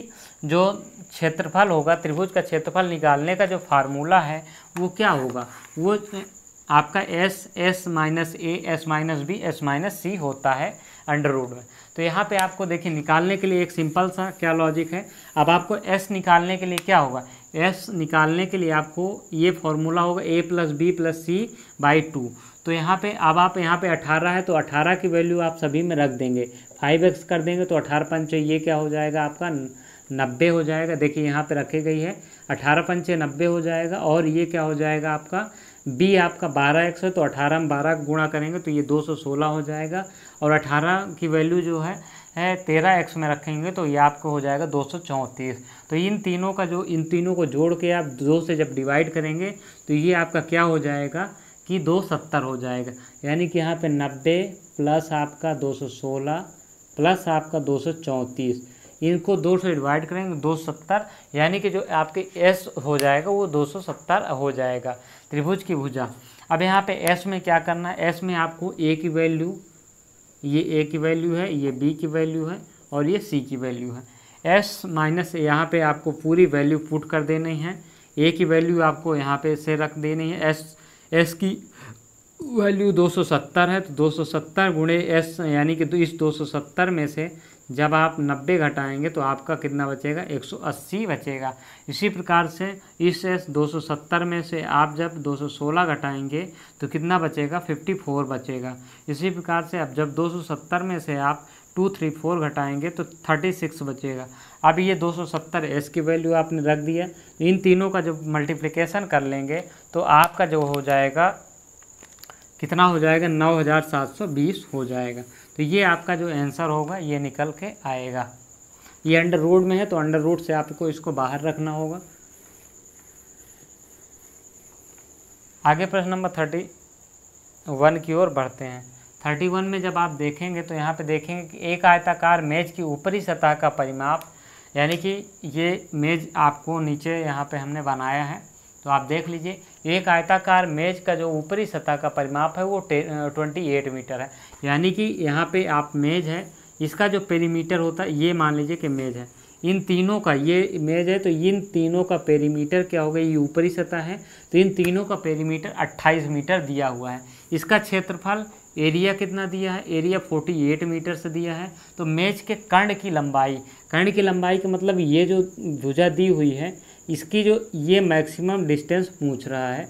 जो क्षेत्रफल होगा त्रिभुज का क्षेत्रफल निकालने का जो फार्मूला है वो क्या होगा वो आपका S S minus A S minus B S minus C होता है अंडर रूट में तो यहाँ पे आपको देखिए निकालने के लिए एक सिंपल सा क्या लॉजिक है अब आपको एस निकालने के लिए क्या होगा एस निकालने के लिए आपको ये फॉर्मूला होगा A plus B plus C by two तो यहाँ पे अब आप यहाँ पे 18 है तो 18 की वैल्यू आप सभी में रख देंगे 5x कर देंगे तो अठारह पंच ये क्या हो जाएगा आपका नब्बे हो जाएगा देखिए यहाँ पे रखी गई है अठारह पंचे नब्बे हो जाएगा और ये क्या हो जाएगा आपका बी आपका बारह एक्स है तो अठारह में बारह गुणा करेंगे तो ये दो सौ सोलह हो जाएगा और अठारह की वैल्यू जो है है तेरह एक्स में रखेंगे तो ये आपको हो जाएगा दो सौ चौंतीस तो इन तीनों का जो इन तीनों को जोड़ के आप दो से जब डिवाइड करेंगे तो ये आपका क्या हो जाएगा कि दो सत्तर हो जाएगा यानी कि यहाँ पे नब्बे प्लस आपका दो सौ सोलह प्लस आपका दो सौ चौंतीस इनको दो से डिवाइड करेंगे दो सत्तर यानी कि जो आपके एस हो जाएगा वो दो सौ सत्तर हो जाएगा त्रिभुज की भुजा अब यहाँ पे एस में क्या करना है एस में आपको ए की वैल्यू ये ए की वैल्यू है ये बी की वैल्यू है और ये सी की वैल्यू है एस माइनस यहाँ पे आपको पूरी वैल्यू पुट कर देनी है ए की वैल्यू आपको यहाँ पे से रख देनी है एस एस की वैल्यू 270 है तो 270 सौ सत्तर गुणे एस यानी कि तो इस 270 में से जब आप 90 घटाएंगे तो आपका कितना बचेगा 180 बचेगा इसी प्रकार से इस एस 270 में से आप जब 216 घटाएंगे तो कितना बचेगा 54 बचेगा इसी प्रकार से अब जब 270 में से आप टू थ्री फोर घटाएंगे तो थर्टी सिक्स बचेगा अब ये दो सौ सत्तर एस की वैल्यू आपने रख दिया इन तीनों का जब मल्टीप्लिकेशन कर लेंगे तो आपका जो हो जाएगा कितना हो जाएगा नौ हज़ार सात सौ बीस हो जाएगा तो ये आपका जो आंसर होगा ये निकल के आएगा ये अंडर रूट में है तो अंडर रूट से आपको इसको बाहर रखना होगा आगे प्रश्न नंबर थर्टी वन की ओर बढ़ते हैं थर्टी वन में जब आप देखेंगे तो यहाँ पे देखेंगे कि एक आयताकार मेज की ऊपरी सतह का परिमाप यानी कि ये मेज आपको नीचे यहाँ पे हमने बनाया है तो आप देख लीजिए एक आयताकार मेज का जो ऊपरी सतह का परिमाप है वो ट्वेंटी एट मीटर है यानी कि यहाँ पे आप मेज है इसका जो पेरीमीटर होता है ये मान लीजिए कि मेज है इन तीनों का ये मेज है तो इन तीनों का पेरीमीटर क्या होगा ये ऊपरी सतह है तो इन तीनों का पेरीमीटर 28 मीटर दिया हुआ है इसका क्षेत्रफल एरिया कितना दिया है एरिया 48 मीटर से दिया है तो मेज के कर्ण की लंबाई कर्ण की लंबाई का मतलब ये जो भुजा दी हुई है इसकी जो ये मैक्सिमम डिस्टेंस पूछ रहा है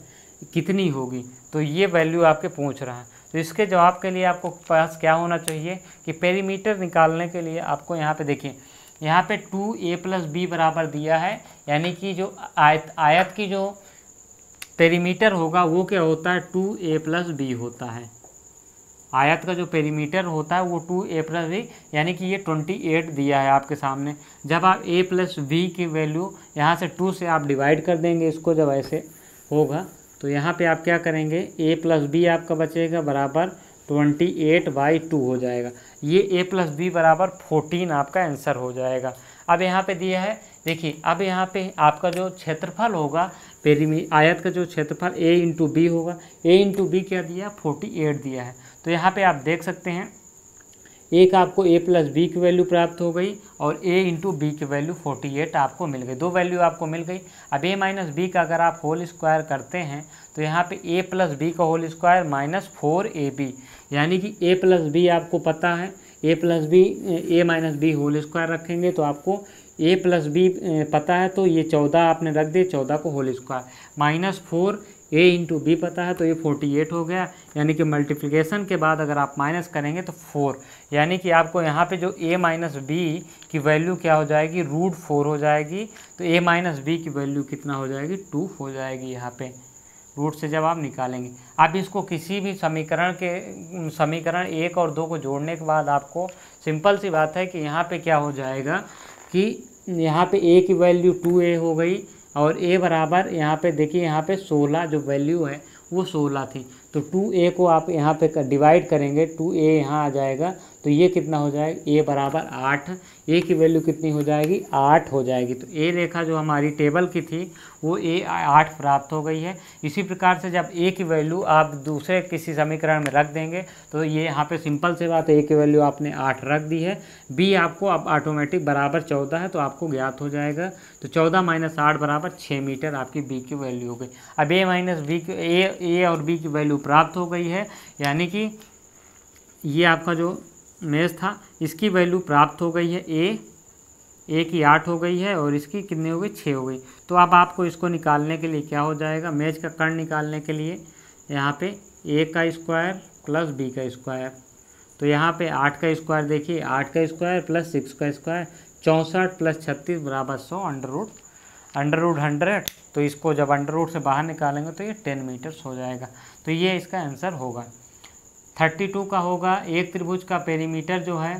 कितनी होगी तो ये वैल्यू आपके पूछ रहा है तो इसके जवाब के लिए आपको पास क्या होना चाहिए कि पेरीमीटर निकालने के लिए आपको यहाँ पे देखिए यहाँ पे टू ए प्लस बी बराबर दिया है यानी कि जो आयत आयत की जो पेरीमीटर होगा वो क्या होता है टू ए प्लस बी होता है आयत का जो पेरीमीटर होता है वो टू ए प्लस वी यानी कि ये ट्वेंटी एट दिया है आपके सामने जब आप ए प्लस वी की वैल्यू यहाँ से टू से आप डिवाइड कर देंगे इसको जब ऐसे होगा तो यहाँ पे आप क्या करेंगे ए प्लस बी आपका बचेगा बराबर ट्वेंटी एट बाई टू हो जाएगा ये ए प्लस बी बराबर फोर्टीन आपका आंसर हो जाएगा अब यहाँ पे दिया है देखिए अब यहाँ पे आपका जो क्षेत्रफल होगा पेरीमी आयत का जो क्षेत्रफल ए इंटू बी होगा ए इंटू बी क्या दिया फोर्टी एट दिया है तो यहाँ पे आप देख सकते हैं एक आपको ए प्लस बी की वैल्यू प्राप्त हो गई और ए इंटू बी की वैल्यू फोर्टी एट आपको मिल गई दो वैल्यू आपको मिल गई अब ए माइनस बी का अगर आप होल स्क्वायर करते हैं तो यहाँ पे ए प्लस बी का whole square minus four A B यानी कि ए प्लस बी आपको पता है A plus B A minus B whole square रखेंगे तो आपको ए प्लस बी पता है तो ये चौदह आपने रख दिए चौदह को whole square minus four A into B पता है तो ये फोर्टी एट हो गया यानी कि मल्टीप्लिकेशन के बाद अगर आप माइनस करेंगे तो फोर यानी कि आपको यहाँ पे जो ए माइनस बी की वैल्यू क्या हो जाएगी रूट फोर हो जाएगी तो ए माइनस बी की वैल्यू कितना हो जाएगी टू हो जाएगी यहाँ पे रूट से जब आप निकालेंगे आप इसको किसी भी समीकरण के समीकरण एक और दो को जोड़ने के बाद आपको सिंपल सी बात है कि यहाँ पर क्या हो जाएगा कि यहाँ पर ए की वैल्यू टू ए हो गई और ए बराबर यहाँ पे देखिए यहाँ पे सोलह जो वैल्यू है वो सोलह थी तो टू ए को आप यहाँ पे कर, डिवाइड करेंगे टू ए यहाँ आ जाएगा तो ये कितना हो जाएगा ए बराबर आठ ए की वैल्यू कितनी हो जाएगी आठ हो जाएगी तो ए रेखा जो हमारी टेबल की थी वो ए आठ प्राप्त हो गई है इसी प्रकार से जब ए की वैल्यू आप दूसरे किसी समीकरण में रख देंगे तो ये यहाँ पे सिंपल से बात ए की वैल्यू आपने आठ रख दी है बी आपको अब ऑटोमेटिक बराबर चौदह है तो आपको ज्ञात हो जाएगा तो चौदह माइनस आठ बराबर छः मीटर आपकी बी की वैल्यू हो गई अब ए माइनस बी की ए और बी की वैल्यू प्राप्त हो गई है यानी कि ये आपका जो मेज था इसकी वैल्यू प्राप्त हो गई है ए ए की आठ हो गई है और इसकी कितनी हो गई छः हो गई तो अब आपको इसको निकालने के लिए क्या हो जाएगा मेज का कर्ण निकालने के लिए यहाँ पे ए का स्क्वायर प्लस बी का स्क्वायर तो यहाँ पे आठ का स्क्वायर देखिए आठ का स्क्वायर प्लस सिक्स का स्क्वायर चौंसठ प्लस छत्तीस बराबर सौ under root under root hundred तो इसको जब अंडर रूट से बाहर निकालेंगे तो ये टेन मीटर्स हो जाएगा तो ये इसका आंसर होगा थर्टी टू का होगा एक त्रिभुज का पेरीमीटर जो है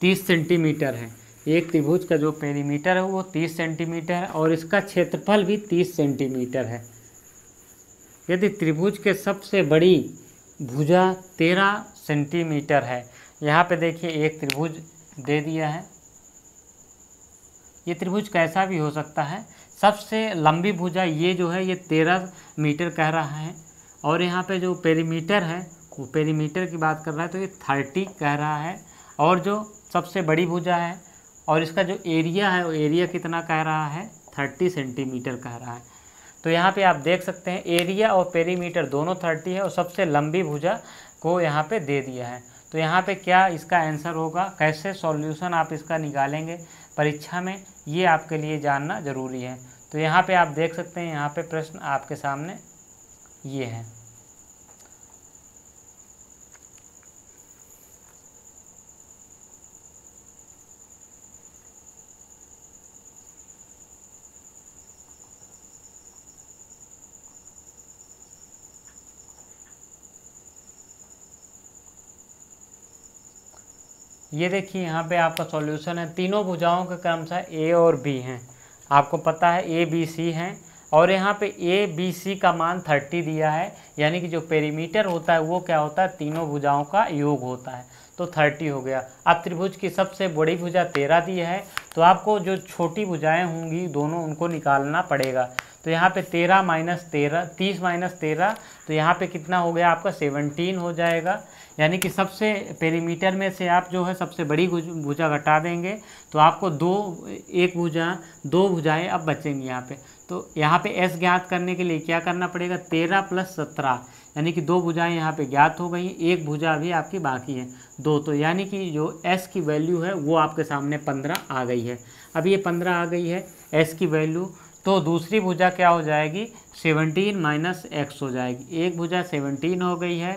तीस सेंटीमीटर है एक त्रिभुज का जो पेरीमीटर है वो तीस सेंटीमीटर है और इसका क्षेत्रफल भी तीस सेंटीमीटर है यदि त्रिभुज के सबसे बड़ी भुजा तेरह सेंटीमीटर है यहाँ पे देखिए एक त्रिभुज दे दिया है ये त्रिभुज कैसा भी हो सकता है सबसे लंबी भुजा ये जो है ये तेरह मीटर कह रहा है और यहाँ पे जो पेरीमीटर है वो पेरीमीटर की बात कर रहा है तो ये थर्टी कह रहा है और जो सबसे बड़ी भुजा है और इसका जो एरिया है वो एरिया कितना कह रहा है थर्टी सेंटीमीटर कह रहा है तो यहाँ पे आप देख सकते हैं एरिया और पेरीमीटर दोनों थर्टी है और सबसे लंबी भुजा को यहाँ पे दे दिया है तो यहाँ पे क्या इसका आंसर होगा कैसे सॉल्यूशन आप इसका निकालेंगे परीक्षा में ये आपके लिए जानना ज़रूरी है तो यहाँ पे आप देख सकते हैं यहाँ पे प्रश्न आपके सामने ये हैं ये देखिए यहाँ पे आपका सॉल्यूशन है तीनों भुजाओं के क्रमशः ए और बी हैं आपको पता है ए बी सी हैं और यहाँ पे ए बी सी का मान थर्टी दिया है यानी कि जो पेरीमीटर होता है वो क्या होता है तीनों भुजाओं का योग होता है तो थर्टी हो गया अब त्रिभुज की सबसे बड़ी भुजा तेरह दी है तो आपको जो छोटी भुजाएं होंगी दोनों उनको निकालना पड़ेगा तो यहाँ पे तेरह माइनस तेरह तीस माइनस तेरह तो यहाँ पे कितना हो गया आपका सेवनटीन हो जाएगा यानी कि सबसे पेरीमीटर में से आप जो है सबसे बड़ी भुजा घटा देंगे तो आपको दो एक भुजा दो भुजाएं अब बचेंगी यहाँ पे तो यहाँ पे एस ज्ञात करने के लिए क्या करना पड़ेगा तेरह प्लस सत्रह यानी कि दो भुजाएं यहाँ पे ज्ञात हो गई एक भुजा अभी आपकी बाकी है दो तो यानी कि जो एस की वैल्यू है वो आपके सामने पंद्रह आ गई है अब ये पंद्रह आ गई है एस की वैल्यू तो दूसरी भुजा क्या हो जाएगी सेवनटीन माइनस एक्स हो जाएगी एक भुजा सेवनटीन हो गई है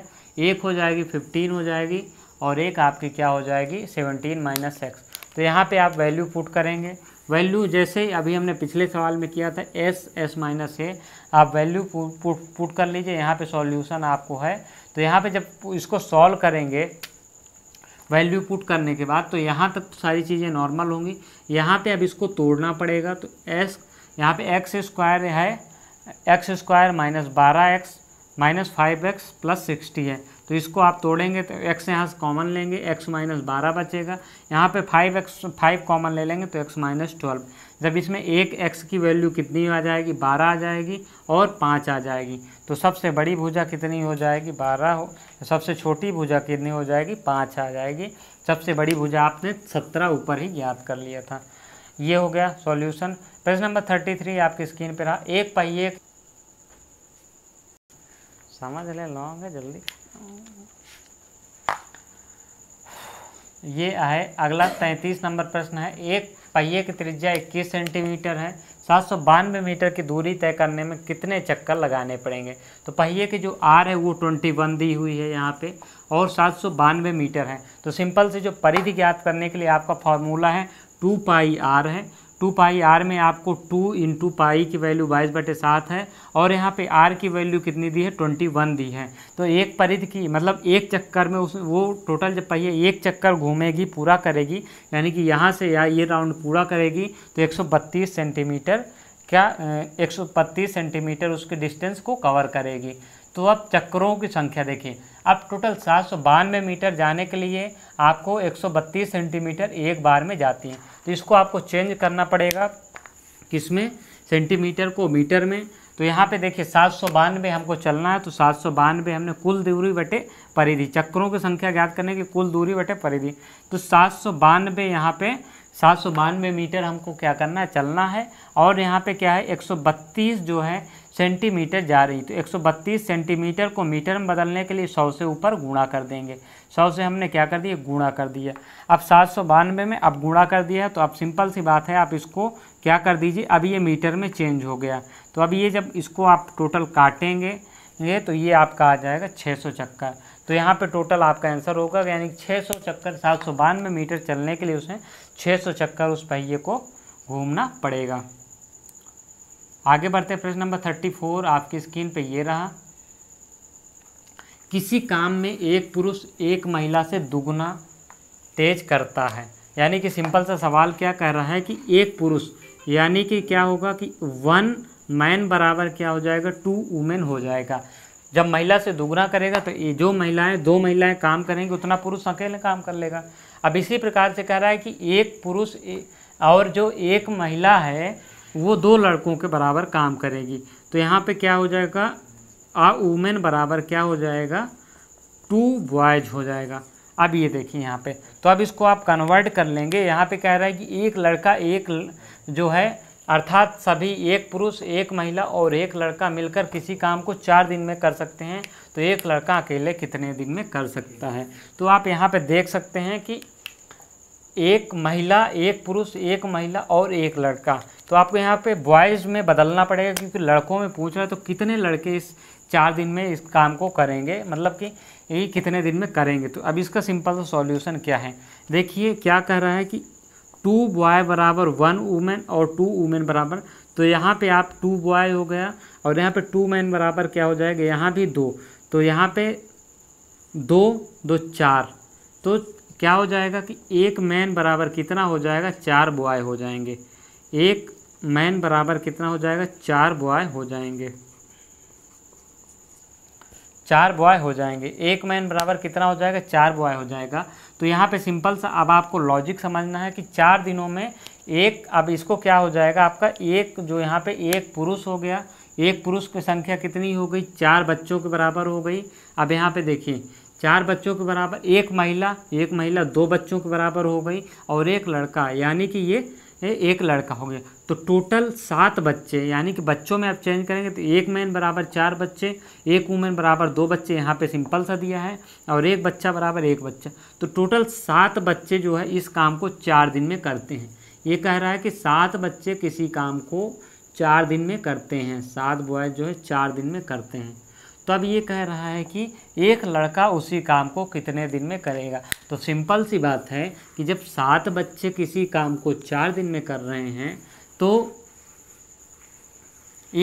एक हो जाएगी फिफ्टीन हो जाएगी और एक आपकी क्या हो जाएगी सेवनटीन माइनस एक्स तो यहाँ पे आप वैल्यू पुट करेंगे वैल्यू जैसे अभी हमने पिछले सवाल में किया था एस एस माइनस ए आप वैल्यू पुट पुट, पुट कर लीजिए यहाँ पे सॉल्यूशन आपको है तो यहाँ पे जब इसको सॉल्व करेंगे वैल्यू पुट करने के बाद तो यहाँ तक तो सारी चीज़ें नॉर्मल होंगी यहाँ पे अब इसको तोड़ना पड़ेगा तो एस यहाँ पे एक्स स्क्वायर है एक्स स्क्वायर माइनस बारह X minus five X plus sixty है तो इसको आप तोड़ेंगे तो एक्स यहाँ से कॉमन लेंगे एक्स माइनस बारह बचेगा यहाँ पे फाइव एक्स फाइव कॉमन ले लेंगे तो एक्स माइनस ट्वेल्व जब इसमें एक एक्स की वैल्यू कितनी आ जाएगी बारह आ जाएगी और पाँच आ जाएगी तो सबसे बड़ी भुजा कितनी हो जाएगी बारह हो सबसे छोटी भुजा कितनी हो जाएगी पाँच आ जाएगी सबसे बड़ी भुजा आपने सत्रह ऊपर ही ज्ञात कर लिया था ये हो गया सॉल्यूशन प्रश्न नंबर थर्टी थ्री आपकी स्क्रीन पर रहा एक पहिए समझ ले लॉन्ग है जल्दी ये है अगला तैंतीस नंबर प्रश्न है एक पहिए की त्रिज्या इक्कीस सेंटीमीटर है सात सौ बानवे मीटर की दूरी तय करने में कितने चक्कर लगाने पड़ेंगे तो पहिए की जो आर है वो ट्वेंटी वन दी हुई है यहाँ पे और सात सौ बानवे मीटर है तो सिंपल से जो परिधि ज्ञात करने के लिए आपका फॉर्मूला है टू पाई आर है टू पाई आर में आपको टू इंटू पाई की वैल्यू बाईस बटे सात है और यहाँ पे आर की वैल्यू कितनी दी है ट्वेंटी वन दी है तो एक परिध की मतलब एक चक्कर में उस वो टोटल जब पहिए एक चक्कर घूमेगी पूरा करेगी यानी कि यहाँ से या ये राउंड पूरा करेगी तो एक सौ बत्तीस सेंटीमीटर क्या एक सौ बत्तीस सेंटीमीटर उसके डिस्टेंस को कवर करेगी तो अब चक्करों की संख्या देखिए अब टोटल सात सौ बानवे मीटर जाने के लिए आपको एक सौ बत्तीस सेंटीमीटर एक बार में जाती है तो इसको आपको चेंज करना पड़ेगा किस में सेंटीमीटर को मीटर में तो यहाँ पे देखिए सात सौ बानवे हमको चलना है तो सात सौ बानवे हमने कुल दूरी बटे परिधि चक्रों की संख्या ज्ञात करने की कुल दूरी बटे परिधि तो सात सौ बानवे यहाँ पे सात सौ बानवे मीटर हमको क्या करना है चलना है और यहाँ पे क्या है एक सौ बत्तीस जो है सेंटीमीटर जा रही तो 132 सेंटीमीटर को मीटर में बदलने के लिए 100 से ऊपर गुणा कर देंगे 100 से हमने क्या कर दिया गुणा कर दिया अब सात में अब गुणा कर दिया है तो अब सिंपल सी बात है आप इसको क्या कर दीजिए अब ये मीटर में चेंज हो गया तो अब ये जब इसको आप टोटल काटेंगे ये तो ये आपका आ जाएगा 600 चक्कर तो यहाँ पे टोटल आपका आंसर होगा यानी 600 चक्कर सात सौ मीटर चलने के लिए उसे 600 चक्कर उस पहिए को घूमना पड़ेगा आगे बढ़ते हैं प्रश्न नंबर थर्टी फोर आपकी स्क्रीन पे ये रहा किसी काम में एक पुरुष एक महिला से दुगुना तेज करता है यानी कि सिंपल सा सवाल क्या कह रहा है कि एक पुरुष यानी कि क्या होगा कि वन मैन बराबर क्या हो जाएगा टू वुमेन हो जाएगा जब महिला से दुगुना करेगा तो ये जो महिलाएं दो महिलाएं काम करेंगी उतना पुरुष अकेले काम कर लेगा अब इसी प्रकार से कह रहा है कि एक पुरुष और जो एक महिला है वो दो लड़कों के बराबर काम करेगी तो यहाँ पे क्या हो जाएगा आ वूमेन बराबर क्या हो जाएगा टू बॉयज हो जाएगा अब ये देखिए यहाँ पे तो अब इसको आप कन्वर्ट कर लेंगे यहाँ पे कह रहा है कि एक लड़का एक जो है अर्थात सभी एक पुरुष एक महिला और एक लड़का मिलकर किसी काम को चार दिन में कर सकते हैं तो एक लड़का अकेले कितने दिन में कर सकता है तो आप यहाँ पे देख सकते हैं कि एक महिला एक पुरुष एक महिला और एक लड़का तो आपको यहाँ पे बॉयज़ में बदलना पड़ेगा क्योंकि लड़कों में पूछ रहा है तो कितने लड़के इस चार दिन में इस काम को करेंगे मतलब कि ये कितने दिन में करेंगे तो अब इसका सिंपल सा सॉल्यूशन क्या है देखिए क्या कह रहा है कि टू बॉय बराबर वन वूमेन और टू वूमेन बराबर तो यहाँ पे आप टू बॉय हो गया और यहाँ पे टू मैन बराबर क्या हो जाएगा यहाँ भी दो तो यहाँ पे दो दो चार तो क्या हो जाएगा कि एक मैन बराबर कितना हो जाएगा चार बॉय हो जाएंगे एक मैन बराबर कितना हो जाएगा चार बॉय हो जाएंगे चार बॉय हो जाएंगे एक मैन बराबर कितना हो जाएगा चार बॉय हो जाएगा तो यहाँ पे सिंपल सा अब आपको लॉजिक समझना है कि चार दिनों में एक अब इसको क्या हो जाएगा आपका एक जो यहाँ पे एक पुरुष हो गया एक पुरुष की संख्या कितनी हो गई चार बच्चों के बराबर हो गई अब यहाँ पे देखिए चार बच्चों के बराबर एक महिला एक महिला दो बच्चों के बराबर हो गई और एक लड़का यानी कि ये एक लड़का हो गया तो टोटल सात बच्चे यानी कि बच्चों में आप चेंज करेंगे तो एक मैन बराबर चार बच्चे एक वूमेन बराबर दो बच्चे यहाँ पे सिंपल सा दिया है और एक बच्चा बराबर एक बच्चा तो टोटल सात बच्चे जो है इस काम को चार दिन में करते हैं ये कह रहा है कि सात बच्चे किसी काम को चार दिन में करते हैं सात बॉयज़ जो है चार दिन में करते हैं तब ये कह रहा है कि एक लड़का उसी काम को कितने दिन में करेगा तो सिंपल सी बात है कि जब सात बच्चे किसी काम को चार दिन में कर रहे हैं तो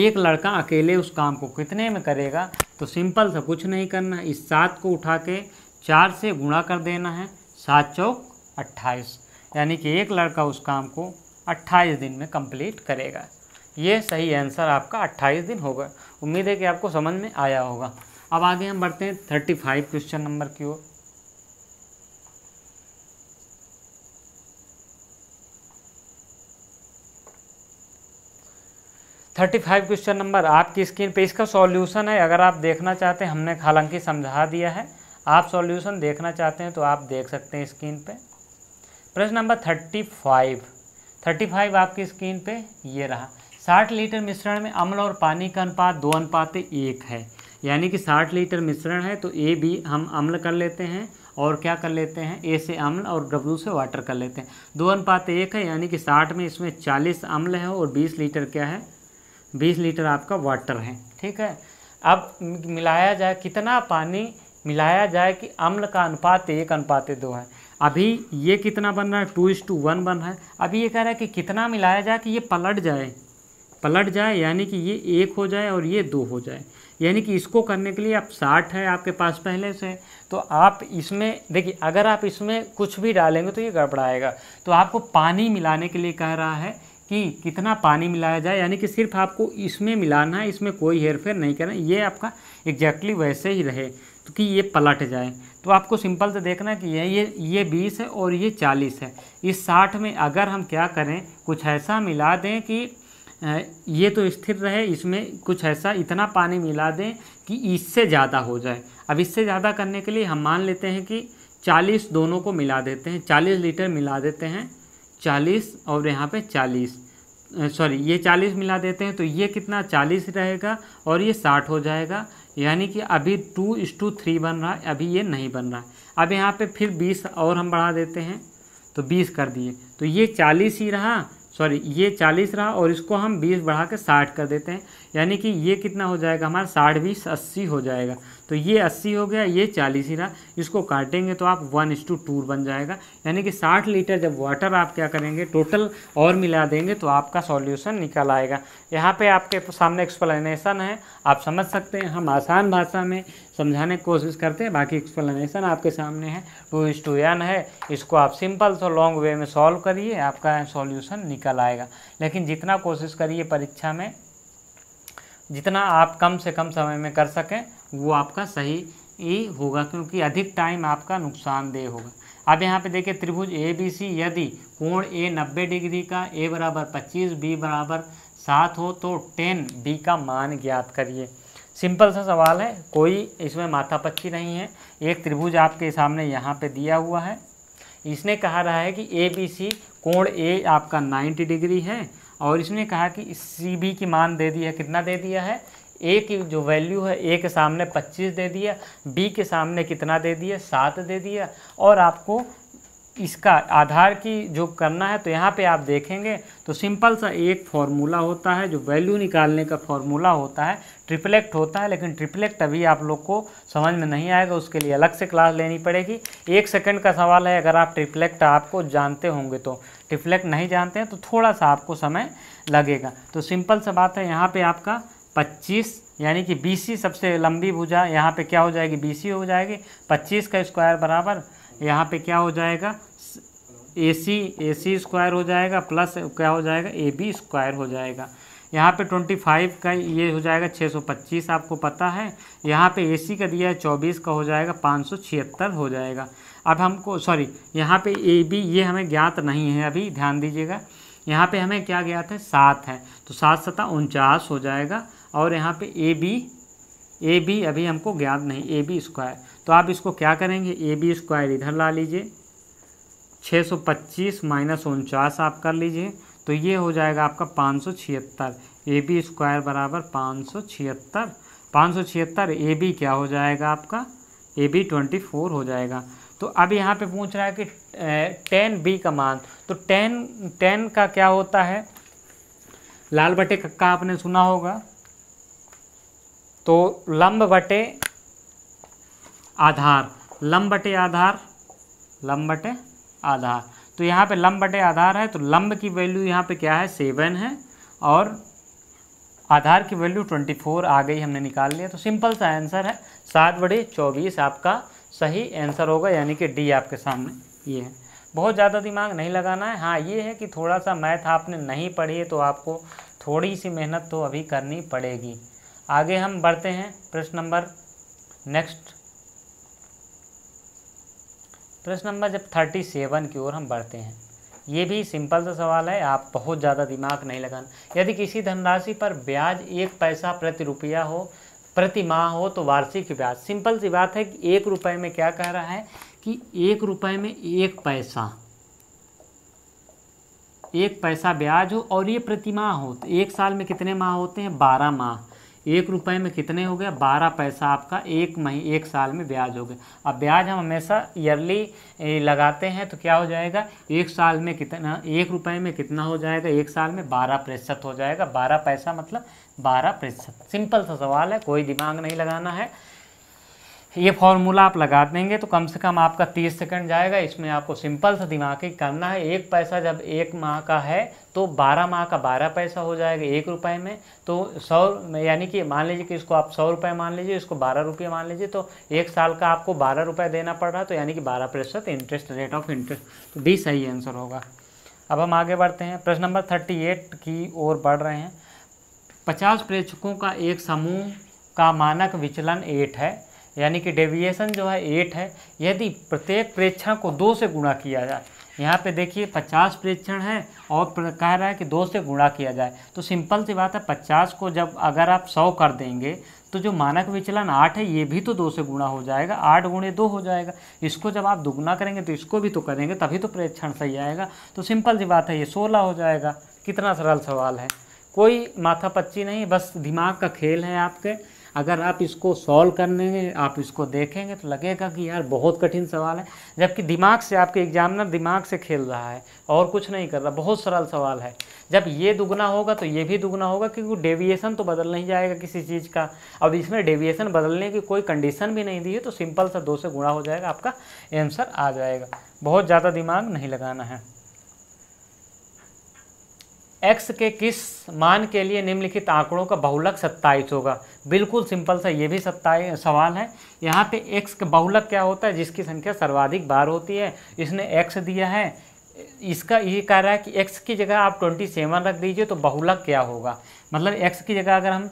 एक लड़का अकेले उस काम को कितने में करेगा तो सिंपल सा कुछ नहीं करना है इस सात को उठा के चार से गुणा कर देना है सात चौक अट्ठाईस यानी कि एक लड़का उस काम को अट्ठाईस दिन में कंप्लीट करेगा ये सही आंसर आपका अट्ठाईस दिन होगा उम्मीद है कि आपको समझ में आया होगा अब आगे हम बढ़ते हैं थर्टी फाइव क्वेश्चन नंबर की ओर थर्टी फाइव क्वेश्चन नंबर आपकी स्क्रीन पे इसका सॉल्यूशन है अगर आप देखना चाहते हैं हमने हालांकि समझा दिया है आप सॉल्यूशन देखना चाहते हैं तो आप देख सकते हैं स्क्रीन पे प्रश्न number thirty five thirty five आपकी स्क्रीन पे ये रहा साठ लीटर मिश्रण में अम्ल और पानी का अनुपात दो अनुपात एक है यानी कि साठ लीटर मिश्रण है तो ए बी हम अम्ल कर लेते हैं और क्या कर लेते हैं ए से अम्ल और डब्लू से वाटर कर लेते हैं दो अनुपात एक है यानी कि साठ में इसमें चालीस अम्ल है और बीस लीटर क्या है बीस लीटर आपका वाटर है ठीक है अब मिलाया जाए कितना पानी मिलाया जाए कि अम्ल का अनुपात एक अनुपात दो है अभी ये कितना बन रहा है टू इस टू वन बन रहा है अभी ये कह रहा है कि कितना मिलाया जाए कि ये पलट जाए पलट जाए यानी कि ये एक हो जाए और ये दो हो जाए यानी कि इसको करने के लिए आप साठ है आपके पास पहले से तो आप इसमें देखिए अगर आप इसमें कुछ भी डालेंगे तो ये गड़बड़ाएगा तो आपको पानी मिलाने के लिए कह रहा है कि कितना पानी मिलाया जाए यानी कि सिर्फ आपको इसमें मिलाना है इसमें कोई हेरफेर नहीं करना ये आपका एग्जैक्टली वैसे ही रहे तो कि ये पलट जाए तो आपको सिंपल से देखना कि ये ये ये बीस है और ये चालीस है इस साठ में अगर हम क्या करें कुछ ऐसा मिला दें कि ये तो स्थिर रहे इसमें कुछ ऐसा इतना पानी मिला दें कि इससे ज़्यादा हो जाए अब इससे ज़्यादा करने के लिए हम मान लेते हैं कि 40 दोनों को मिला देते हैं 40 लीटर मिला देते हैं 40 और यहाँ पे 40 सॉरी ये 40 मिला देते हैं तो ये कितना 40 रहेगा और ये 60 हो जाएगा यानी कि अभी टू इस टू थ्री बन रहा है अभी ये नहीं बन रहा है अब यहाँ पर फिर बीस और हम बढ़ा देते हैं तो बीस कर दिए तो ये चालीस ही रहा सॉरी ये चालीस रहा और इसको हम बीस बढ़ा के साठ कर देते हैं यानी कि ये कितना हो जाएगा हमारा साठ बीस अस्सी हो जाएगा तो ये अस्सी हो गया ये चालीस ही रहा इसको काटेंगे तो आप वन इस टू टू बन जाएगा यानी कि साठ लीटर जब वाटर आप क्या करेंगे टोटल और मिला देंगे तो आपका सॉल्यूशन निकल आएगा यहाँ पे आपके सामने एक्सप्लेनेशन है आप समझ सकते हैं हम आसान भाषा में समझाने की कोशिश करते हैं बाकी एक्सप्लेनेशन आपके सामने है टू इस टू एन है इसको आप सिंपल सो लॉन्ग वे में सॉल्व करिए आपका सॉल्यूशन निकल आएगा लेकिन जितना कोशिश करिए परीक्षा में जितना आप कम से कम समय में कर सकें वो आपका सही ही होगा क्योंकि अधिक टाइम आपका नुकसानदेह होगा अब यहाँ पे देखिए त्रिभुज ए बी सी यदि कोण ए 90 डिग्री का ए बराबर 25 बी बराबर सात हो तो टेन बी का मान ज्ञात करिए सिंपल सा सवाल है कोई इसमें माथापच्ची नहीं है एक त्रिभुज आपके सामने यहाँ पे दिया हुआ है इसने कहा रहा है कि ए बी सी कोण ए आपका 90 डिग्री है और इसने कहा कि सी बी की मान दे दिया है कितना दे दिया है ए की जो वैल्यू है ए के सामने 25 दे दिया बी के सामने कितना दे दिया सात दे दिया और आपको इसका आधार की जो करना है तो यहाँ पे आप देखेंगे तो सिंपल सा एक फॉर्मूला होता है जो वैल्यू निकालने का फॉर्मूला होता है ट्रिपलेक्ट होता है लेकिन ट्रिपलेक्ट अभी आप लोग को समझ में नहीं आएगा उसके लिए अलग से क्लास लेनी पड़ेगी एक सेकंड का सवाल है अगर आप ट्रिपलेक्ट आपको जानते होंगे तो ट्रिपलेक्ट नहीं जानते हैं तो थोड़ा सा आपको समय लगेगा तो सिंपल सा बात है यहाँ पर आपका 25 यानी कि बी सी सबसे लंबी भुजा यहाँ पे क्या हो जाएगी बी सी हो जाएगी 25 का स्क्वायर बराबर यहाँ पे क्या हो जाएगा ए सी ए सी स्क्वायर हो जाएगा प्लस क्या हो जाएगा ए बी स्क्वायर हो जाएगा यहाँ पे 25 का ये हो जाएगा 625 आपको पता है यहाँ पे सी का दिया है 24 का हो जाएगा पाँच हो जाएगा अब हमको सॉरी यहाँ पे ए बी ये हमें ज्ञात नहीं है अभी ध्यान दीजिएगा यहाँ पे हमें क्या ज्ञात है सात है तो सात सतह उनचास हो जाएगा और यहाँ पे ए बी ए बी अभी हमको ज्ञात नहीं ए बी स्क्वायर तो आप इसको क्या करेंगे ए बी स्क्वायर इधर ला लीजिए 625 सौ पच्चीस माइनस उनचास आप कर लीजिए तो ये हो जाएगा आपका पाँच सौ छिहत्तर ए बी स्क्वायर बराबर पाँच सौ छिहत्तर पाँच सौ छिहत्तर ए बी क्या हो जाएगा आपका ए बी ट्वेंटी फोर हो जाएगा तो अब यहाँ पे पूछ रहा है कि टेन बी का मान तो टेन टेन का क्या होता है लाल बटे कक्का आपने सुना होगा तो लंब बटे आधार लंब बटे आधार लंब बटे आधार तो यहाँ पे लंब बटे आधार है तो लंब की वैल्यू यहाँ पे क्या है सेवन है और आधार की वैल्यू ट्वेंटी फोर आ गई हमने निकाल लिया तो सिंपल सा आंसर है सात बड़े चौबीस आपका सही आंसर होगा यानी कि डी आपके सामने ये है बहुत ज़्यादा दिमाग नहीं लगाना है हाँ ये है कि थोड़ा सा मैथ आपने नहीं पढ़ी है तो आपको थोड़ी सी मेहनत तो अभी करनी पड़ेगी आगे हम बढ़ते हैं प्रश्न नंबर नेक्स्ट प्रश्न नंबर जब थर्टी सेवन की ओर हम बढ़ते हैं ये भी सिंपल सा सवाल है आप बहुत ज़्यादा दिमाग नहीं लगाना यदि किसी धनराशि पर ब्याज एक पैसा प्रति रुपया हो प्रति माह हो तो वार्षिक ब्याज सिंपल सी बात है कि एक रुपये में क्या कह रहा है कि एक रुपये में एक पैसा एक पैसा ब्याज हो और ये प्रति माह हो तो एक साल में कितने माह होते हैं बारह माह एक रुपये में कितने हो गए बारह पैसा आपका एक मही एक साल में ब्याज हो गया अब ब्याज हम हमेशा ईयरली लगाते हैं तो क्या हो जाएगा एक साल में कितना एक रुपये में कितना हो जाएगा एक साल में बारह प्रतिशत हो जाएगा बारह पैसा मतलब बारह प्रतिशत सिंपल सा सवाल है कोई दिमाग नहीं लगाना है ये फॉर्मूला आप लगा देंगे तो कम से कम आपका तीस सेकंड जाएगा इसमें आपको सिंपल सा दिमाग ही करना है एक पैसा जब एक माह का है तो बारह माह का बारह पैसा हो जाएगा एक रुपये में तो सौ यानी कि मान लीजिए कि इसको आप सौ रुपये मान लीजिए इसको बारह रुपये मान लीजिए तो एक साल का आपको बारह रुपये देना पड़ रहा है तो यानी कि बारह प्रतिशत इंटरेस्ट रेट ऑफ इंटरेस्ट तो बी सही आंसर होगा अब हम आगे बढ़ते हैं प्रश्न नंबर थर्टी एट की ओर बढ़ रहे हैं पचास प्रेक्षकों का एक समूह का मानक विचलन एट है यानी कि डेविएशन जो है एट है यदि प्रत्येक प्रेक्षण को दो से गुणा किया जाए यहाँ पे देखिए पचास प्रेक्षण है और कह रहा है कि दो से गुणा किया जाए तो सिंपल सी बात है पचास को जब अगर आप सौ कर देंगे तो जो मानक विचलन आठ है ये भी तो दो से गुणा हो जाएगा आठ गुणे दो हो जाएगा इसको जब आप दुगुना करेंगे तो इसको भी तो करेंगे तभी तो प्रेक्षण सही आएगा तो सिंपल सी बात है ये सोलह हो जाएगा कितना सरल सवाल है कोई माथा पच्ची नहीं बस दिमाग का खेल है आपके अगर आप इसको सॉल्व करने आप इसको देखेंगे तो लगेगा कि यार बहुत कठिन सवाल है जबकि दिमाग से आपके एग्जामिनर दिमाग से खेल रहा है और कुछ नहीं कर रहा बहुत सरल सवाल है जब ये दुगना होगा तो ये भी दुगना होगा क्योंकि डेविएसन तो बदल नहीं जाएगा किसी चीज़ का अब इसमें डेविएसन बदलने की कोई कंडीशन भी नहीं दी है तो सिंपल सा दो से गुणा हो जाएगा आपका आंसर आ जाएगा बहुत ज़्यादा दिमाग नहीं लगाना है एक्स के किस मान के लिए निम्नलिखित आंकड़ों का बहुलक सत्ताईस होगा बिल्कुल सिंपल सा ये भी सत्ताईस सवाल है यहाँ पे एक्स का बहुलक क्या होता है जिसकी संख्या सर्वाधिक बार होती है इसने एक्स दिया है इसका ये कह रहा है कि एक्स की जगह आप ट्वेंटी सेवन रख दीजिए तो बहुलक क्या होगा मतलब एक्स की जगह अगर हम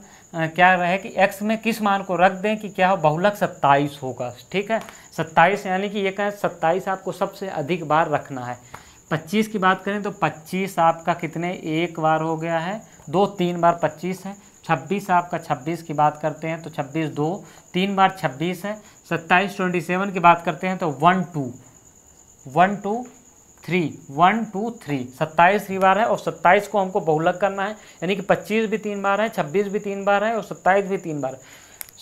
क्या रहे कि एक्स में किस मान को रख दें कि क्या हो बहुलक सत्ताईस होगा ठीक है सत्ताईस यानी कि ये कहें सत्ताईस आपको सबसे अधिक बार रखना है पच्चीस की बात करें तो पच्चीस आपका कितने एक बार हो गया है दो तीन बार पच्चीस है छब्बीस आपका छब्बीस की बात करते हैं तो छब्बीस दो तीन बार छब्बीस है सत्ताईस ट्वेंटी सेवन की बात करते हैं तो one two one two three one two three सत्ताईस ही बार है और सत्ताईस को हमको बहुलक करना है यानी कि पच्चीस भी तीन बार है छब्बीस भी तीन बार है और सत्ताईस भी तीन बार है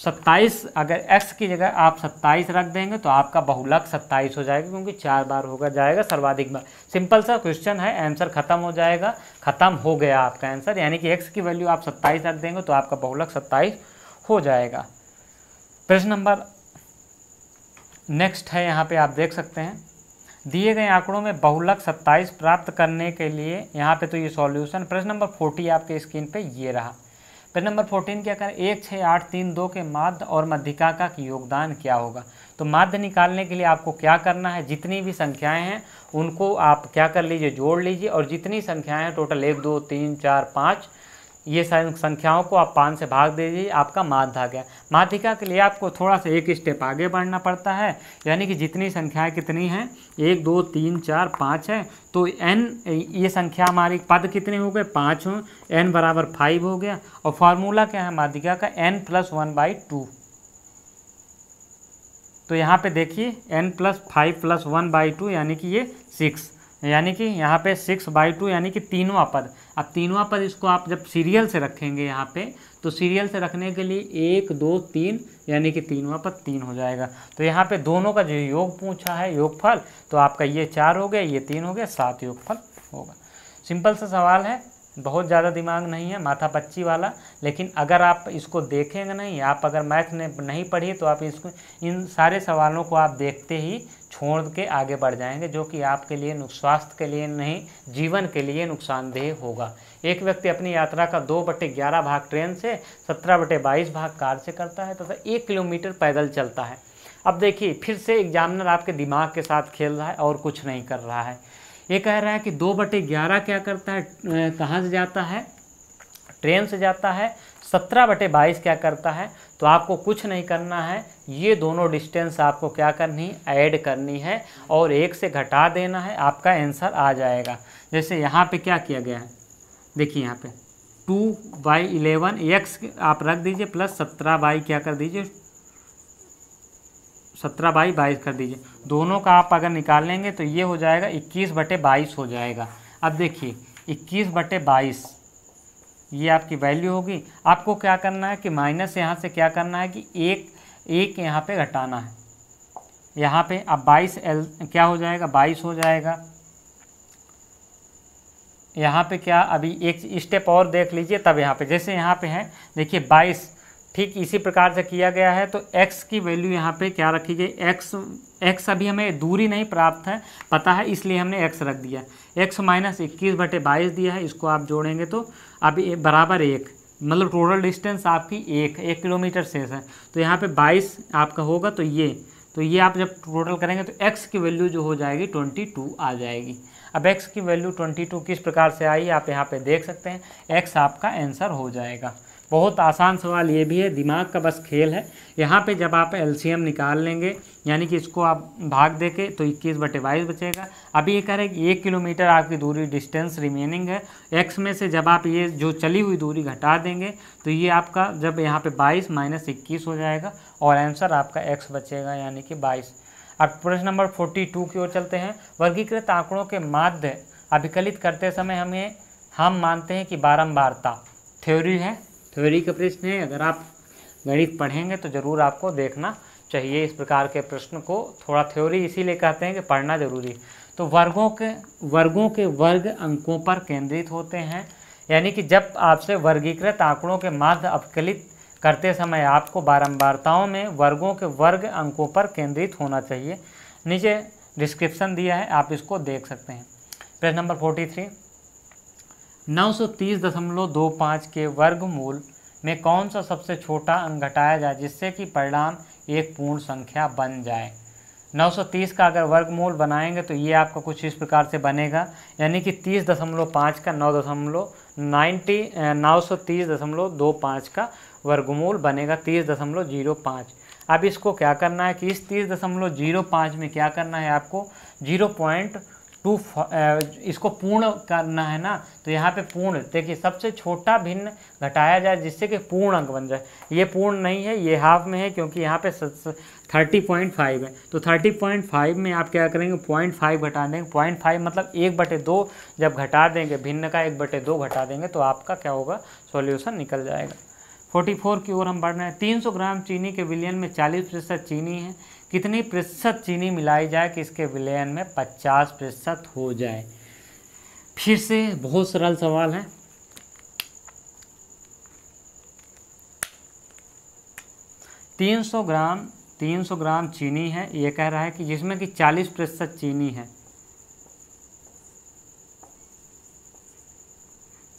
सत्ताईस अगर x की जगह आप सत्ताईस रख देंगे तो आपका बहुलक सत्ताईस हो जाएगा क्योंकि चार बार होगा जाएगा सर्वाधिक बार सिंपल सा क्वेश्चन है आंसर खत्म हो जाएगा खत्म हो गया आपका आंसर यानी कि x की वैल्यू आप सत्ताईस रख देंगे तो आपका बहुलक सत्ताईस हो जाएगा प्रश्न नंबर नेक्स्ट है यहाँ पे आप देख सकते हैं दिए गए आंकड़ों में बहुलक सत्ताईस प्राप्त करने के लिए यहाँ पर तो ये सॉल्यूशन प्रश्न नंबर फोर्टी आपके स्क्रीन पर ये रहा फिर नंबर फोर्टीन क्या करें एक छः आठ तीन दो के माध्य और मध्यिका का योगदान क्या होगा तो माध्य निकालने के लिए आपको क्या करना है जितनी भी संख्याएं हैं उनको आप क्या कर लीजिए जोड़ लीजिए और जितनी संख्याएं हैं टोटल एक दो तीन चार पाँच ये संख्याओं को आप पाँच से भाग दीजिए आपका माध्य आ गया माध्यिका के लिए आपको थोड़ा सा एक स्टेप आगे बढ़ना पड़ता है यानी कि जितनी संख्याएं कितनी हैं एक दो तीन चार पाँच है तो एन ये संख्या हमारी पद कितने हो गए पाँच हो एन बराबर फाइव हो गया और फार्मूला क्या है माध्यिका का N plus one by two तो यहाँ पे देखिए N plus five plus one by two यानी कि ये सिक्स यानी कि यहाँ पे सिक्स बाई टू यानी कि तीनवा पद अब तीनवा पद इसको आप जब सीरियल से रखेंगे यहाँ पे तो सीरियल से रखने के लिए एक दो तीन यानी कि तीनवा पद तीन हो जाएगा तो यहाँ पे दोनों का जो योग पूछा है योगफल तो आपका ये चार हो गया ये तीन हो गया सात योगफल होगा सिंपल सा सवाल है बहुत ज़्यादा दिमाग नहीं है माथा पच्ची वाला लेकिन अगर आप इसको देखेंगे नहीं आप अगर मैथ ने नहीं पढ़ी तो आप इसको इन सारे सवालों को आप देखते ही छोड़ के आगे बढ़ जाएंगे जो कि आपके लिए स्वास्थ्य के लिए नहीं जीवन के लिए नुकसानदेह होगा एक व्यक्ति अपनी यात्रा का दो बटे ग्यारह भाग ट्रेन से सत्रह बटे बाईस भाग कार से करता है तथा तो एक किलोमीटर पैदल चलता है अब देखिए फिर से एग्जामिनर आपके दिमाग के साथ खेल रहा है और कुछ नहीं कर रहा है ये कह रहा है कि दो बटे ग्यारह क्या करता है कहाँ से जाता है ट्रेन से जाता है सत्रह बटे बाईस क्या करता है तो आपको कुछ नहीं करना है ये दोनों डिस्टेंस आपको क्या करनी ऐड करनी है और एक से घटा देना है आपका आंसर आ जाएगा जैसे यहाँ पे क्या किया गया है देखिए यहाँ पे टू बाई इलेवन एक्स आप रख दीजिए प्लस सत्रह बाई क्या कर दीजिए सत्रह बाई बाईस कर दीजिए दोनों का आप अगर निकाल लेंगे तो ये हो जाएगा इक्कीस बटे बाईस हो जाएगा अब देखिए इक्कीस बटे बाईस ये आपकी वैल्यू होगी आपको क्या करना है कि माइनस यहाँ से क्या करना है कि एक एक यहाँ पे घटाना है यहाँ पे अब 22 एल क्या हो जाएगा 22 हो जाएगा यहाँ पे क्या अभी एक स्टेप और देख लीजिए तब यहाँ पे जैसे यहाँ पे है देखिए 22 ठीक इसी प्रकार से किया गया है तो x की वैल्यू यहाँ पे क्या रखी गई x x अभी हमें दूरी नहीं प्राप्त है पता है इसलिए हमने x रख दिया x माइनस इक्कीस बटे बाईस दिया है इसको आप जोड़ेंगे तो अब ए, बराबर एक मतलब टोटल डिस्टेंस आपकी एक एक किलोमीटर शेष है तो यहाँ पे बाईस आपका होगा तो ये तो ये आप जब टोटल करेंगे तो एक्स की वैल्यू जो हो जाएगी ट्वेंटी टू आ जाएगी अब एक्स की वैल्यू ट्वेंटी टू किस प्रकार से आई आप यहाँ पे देख सकते हैं एक्स आपका आंसर हो जाएगा बहुत आसान सवाल ये भी है दिमाग का बस खेल है यहाँ पे जब आप एलसीएम निकाल लेंगे यानी कि इसको आप भाग देके तो इक्कीस बटे बाईस बचेगा अभी ये कह रहे हैं कि एक किलोमीटर आपकी दूरी डिस्टेंस रिमेनिंग है एक्स में से जब आप ये जो चली हुई दूरी घटा देंगे तो ये आपका जब यहाँ पे बाईस माइनस इक्कीस हो जाएगा और आंसर आपका एक्स बचेगा यानी कि बाईस अब प्रश्न नंबर फोर्टी टू की ओर चलते हैं वर्गीकृत आंकड़ों के माध्य अभिकलित करते समय हमें हम मानते हैं कि बारम्बारता थ्योरी है थ्योरी के प्रश्न हैं अगर आप गणित पढ़ेंगे तो ज़रूर आपको देखना चाहिए इस प्रकार के प्रश्न को थोड़ा थ्योरी इसीलिए कहते हैं कि पढ़ना जरूरी तो वर्गों के वर्गों के वर्ग अंकों पर केंद्रित होते हैं यानी कि जब आपसे वर्गीकृत आंकड़ों के माध्य अवकलित करते समय आपको बारंबारताओं में वर्गों के वर्ग अंकों पर केंद्रित होना चाहिए नीचे डिस्क्रिप्शन दिया है आप इसको देख सकते हैं प्रश्न नंबर फोर्टी थ्री 930.25 के वर्गमूल में कौन सा सबसे छोटा अंक घटाया जाए जिससे कि परिणाम एक पूर्ण संख्या बन जाए 930 का अगर वर्गमूल बनाएंगे तो ये आपका कुछ इस प्रकार से बनेगा यानी कि 30.5 का नौ दशमलव नाइन्टी नौ सौ तीस दशमलव दो पाँच का वर्गमूल बनेगा तीस दशमलव जीरो पाँच अब इसको क्या करना है कि इस तीस दशमलव जीरो पाँच में क्या करना है आपको जीरो पॉइंट टू इसको पूर्ण करना है ना तो यहाँ पे पूर्ण देखिए सबसे छोटा भिन्न घटाया जाए जिससे कि पूर्ण अंक बन जाए ये पूर्ण नहीं है ये हाफ में है क्योंकि यहाँ पे थर्टी पॉइंट फाइव है तो थर्टी पॉइंट फाइव में आप क्या करेंगे पॉइंट फाइव घटा देंगे पॉइंट फाइव मतलब एक बटे दो जब घटा देंगे भिन्न का एक बटे दो घटा देंगे तो आपका क्या होगा सॉल्यूशन निकल जाएगा फोर की ओर हम बढ़ रहे हैं सौ ग्राम चीनी के विलियन में चालीस प्रतिशत चीनी है कितनी प्रतिशत चीनी मिलाई जाए कि इसके विलयन में 50 प्रतिशत हो जाए फिर से बहुत सरल सवाल है तीन सौ ग्राम तीन सौ ग्राम चीनी है ये कह रहा है कि जिसमें कि चालीस प्रतिशत चीनी है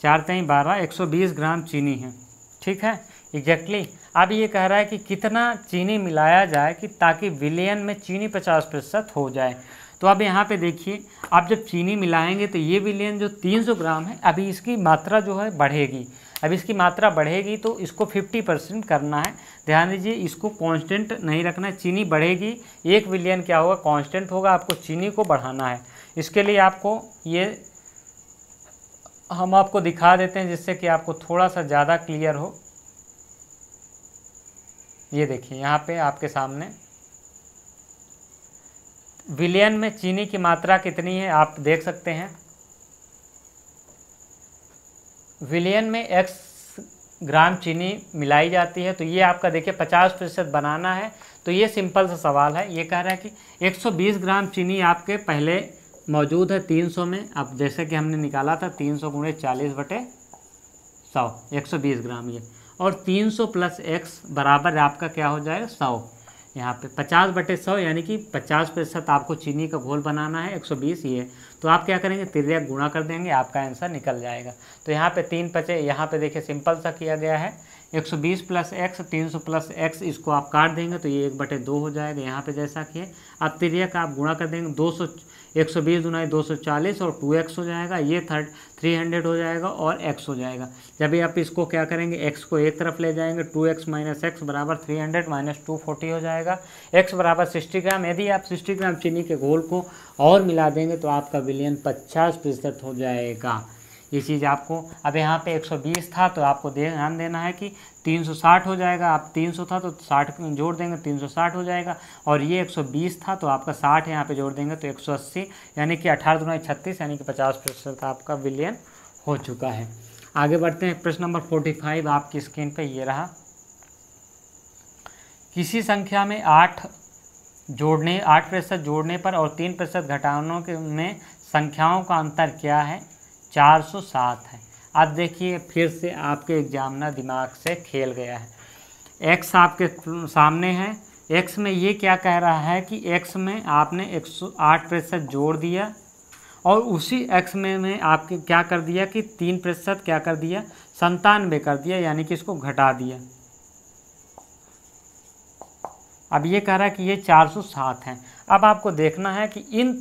चार तई बारह एक सौ बीस ग्राम चीनी है ठीक है एग्जैक्टली exactly. अब ये कह रहा है कि कितना चीनी मिलाया जाए कि ताकि विलयन में चीनी पचास प्रतिशत हो जाए तो अब यहाँ पे देखिए आप जब चीनी मिलाएंगे तो ये विलयन जो 300 ग्राम है अभी इसकी मात्रा जो है बढ़ेगी अब इसकी मात्रा बढ़ेगी तो इसको 50 परसेंट करना है ध्यान दीजिए इसको कांस्टेंट नहीं रखना है चीनी बढ़ेगी एक विलियन क्या होगा कांस्टेंट होगा आपको चीनी को बढ़ाना है इसके लिए आपको ये हम आपको दिखा देते हैं जिससे कि आपको थोड़ा सा ज़्यादा क्लियर हो ये देखिए यहाँ पे आपके सामने विलियन में चीनी की मात्रा कितनी है आप देख सकते हैं विलियन में एक्स ग्राम चीनी मिलाई जाती है तो ये आपका देखिए 50 प्रतिशत बनाना है तो ये सिंपल सा सवाल है ये कह रहा है कि 120 ग्राम चीनी आपके पहले मौजूद है 300 में अब जैसे कि हमने निकाला था 300 सौ गुणे चालीस बटे सौ एक ग्राम ये और 300 प्लस एक्स बराबर आपका क्या हो जाएगा सौ यहाँ पे 50 बटे सौ यानी कि 50 प्रतिशत आपको चीनी का घोल बनाना है 120 ये तो आप क्या करेंगे तिरक गुणा कर देंगे आपका आंसर निकल जाएगा तो यहाँ पे तीन पचे यहाँ पे देखिए सिंपल सा किया गया है 120 प्लस एक्स तीन प्लस एक्स इसको आप काट देंगे तो ये एक बटे दो हो जाएगा यहाँ पे जैसा कि है अब तिरक आप गुणा कर देंगे दो एक सौ बीस दुनाई दो सौ चालीस और टू एक्स हो जाएगा ये थर्ड थ्री हंड्रेड हो जाएगा और एक्स हो जाएगा जब भी आप इसको क्या करेंगे एक्स को एक तरफ ले जाएंगे टू एक्स माइनस एक्स बराबर three hundred minus two forty हो जाएगा एक्स बराबर सिक्सटी ग्राम यदि आप सिक्सटी ग्राम चीनी के घोल को और मिला देंगे तो आपका विलयन पचास प्रतिशत हो जाएगा ये चीज़ आपको अब यहाँ पे 120 था तो आपको ध्यान देना है कि 360 हो जाएगा आप 300 था तो 60 जोड़ देंगे 360 हो जाएगा और ये 120 था तो आपका 60 यहाँ पे जोड़ देंगे तो 180 यानी कि अठारह दोनों छत्तीस यानी कि पचास प्रतिशत आपका विलियन हो चुका है आगे बढ़ते हैं प्रश्न नंबर फाइव आपकी स्क्रीन पर ये रहा किसी संख्या में आठ जोड़ने आठ प्रतिशत जोड़ने पर और तीन प्रतिशत घटानों के में संख्याओं का अंतर क्या है 407 है अब देखिए फिर से आपके एग्ज़ाम ना दिमाग से खेल गया है एक्स आपके सामने है एक्स में ये क्या कह रहा है कि एक्स में आपने 108 प्रतिशत जोड़ दिया और उसी एक्स में में आपके क्या कर दिया कि तीन प्रतिशत क्या कर दिया संतानवे कर दिया यानी कि इसको घटा दिया अब ये कह रहा है कि ये 407 हैं अब आपको देखना है कि इन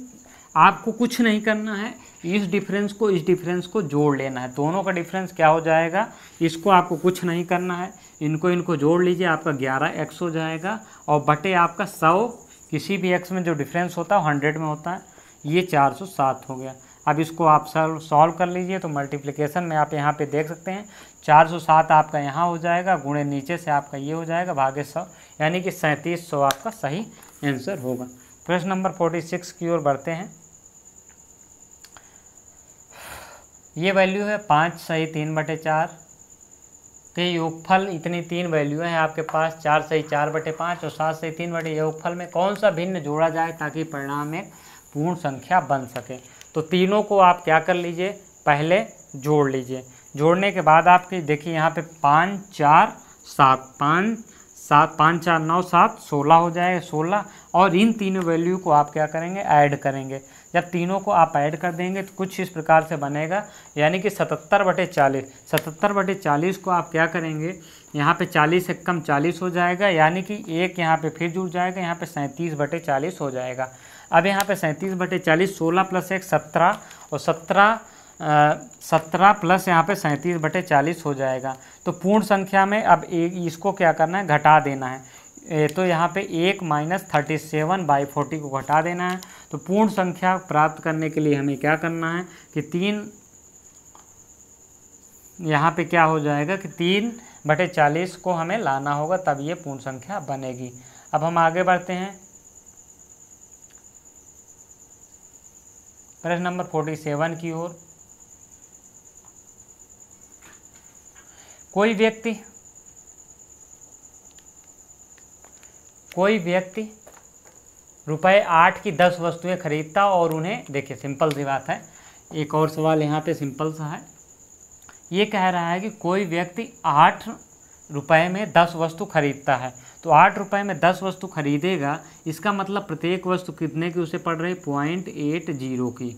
आपको कुछ नहीं करना है इस डिफरेंस को इस डिफरेंस को जोड़ लेना है दोनों का डिफरेंस क्या हो जाएगा इसको आपको कुछ नहीं करना है इनको इनको जोड़ लीजिए आपका ग्यारह एक्स हो जाएगा और बटे आपका सौ किसी भी एक्स में जो डिफरेंस होता है हंड्रेड में होता है ये चार सौ सात हो गया अब इसको आप सॉल्व सॉल्व कर लीजिए तो मल्टीप्लीकेशन में आप यहाँ पर देख सकते हैं चार सौ सात आपका यहाँ हो जाएगा गुणे नीचे से आपका ये हो जाएगा भागे सौ यानी कि सैंतीस सौ आपका सही आंसर होगा प्रश्न नंबर फोर्टी सिक्स की ओर बढ़ते हैं ये वैल्यू है पाँच सही तीन बटे चार के तो योगफल इतनी तीन वैल्यू हैं आपके पास चार सही चार बटे पाँच और सात सही तीन बटे योगफल में कौन सा भिन्न जोड़ा जाए ताकि परिणाम में पूर्ण संख्या बन सके तो तीनों को आप क्या कर लीजिए पहले जोड़ लीजिए जोड़ने के बाद आपकी देखिए यहाँ पे पाँच चार सात पाँच सात पाँच चार नौ सात सोलह हो जाएगा सोलह और इन तीनों वैल्यू को आप क्या करेंगे ऐड करेंगे जब तीनों को आप ऐड कर देंगे तो कुछ इस प्रकार से बनेगा यानी कि सतहत्तर बटे चालीस सतहत्तर बटे चालीस को आप क्या करेंगे यहाँ पे चालीस से कम चालीस हो जाएगा यानी कि एक यहाँ पे फिर जुड़ जाएगा यहाँ पे सैंतीस बटे चालीस हो जाएगा अब यहाँ पे सैंतीस बटे चालीस सोलह प्लस एक सत्रह और सत्रह सत्रह प्लस यहाँ पे सैंतीस बटे चालीस हो जाएगा तो पूर्ण संख्या में अब एक इसको क्या करना है घटा देना है तो यहाँ पे एक minus thirty seven by forty को घटा देना है तो पूर्ण संख्या प्राप्त करने के लिए हमें क्या करना है कि तीन यहाँ पे क्या हो जाएगा कि तीन बटे चालीस को हमें लाना होगा तब ये पूर्ण संख्या बनेगी अब हम आगे बढ़ते हैं प्रश्न नंबर फोर्टी सेवन की ओर कोई व्यक्ति कोई व्यक्ति रुपए आठ की दस वस्तुएं खरीदता और उन्हें देखिए सिंपल सी बात है एक और सवाल यहाँ पे सिंपल सा है ये कह रहा है कि कोई व्यक्ति आठ रुपए में दस वस्तु खरीदता है तो आठ रुपए में दस वस्तु खरीदेगा इसका मतलब प्रत्येक वस्तु कितने की उसे पड़ रही पॉइंट एट जीरो की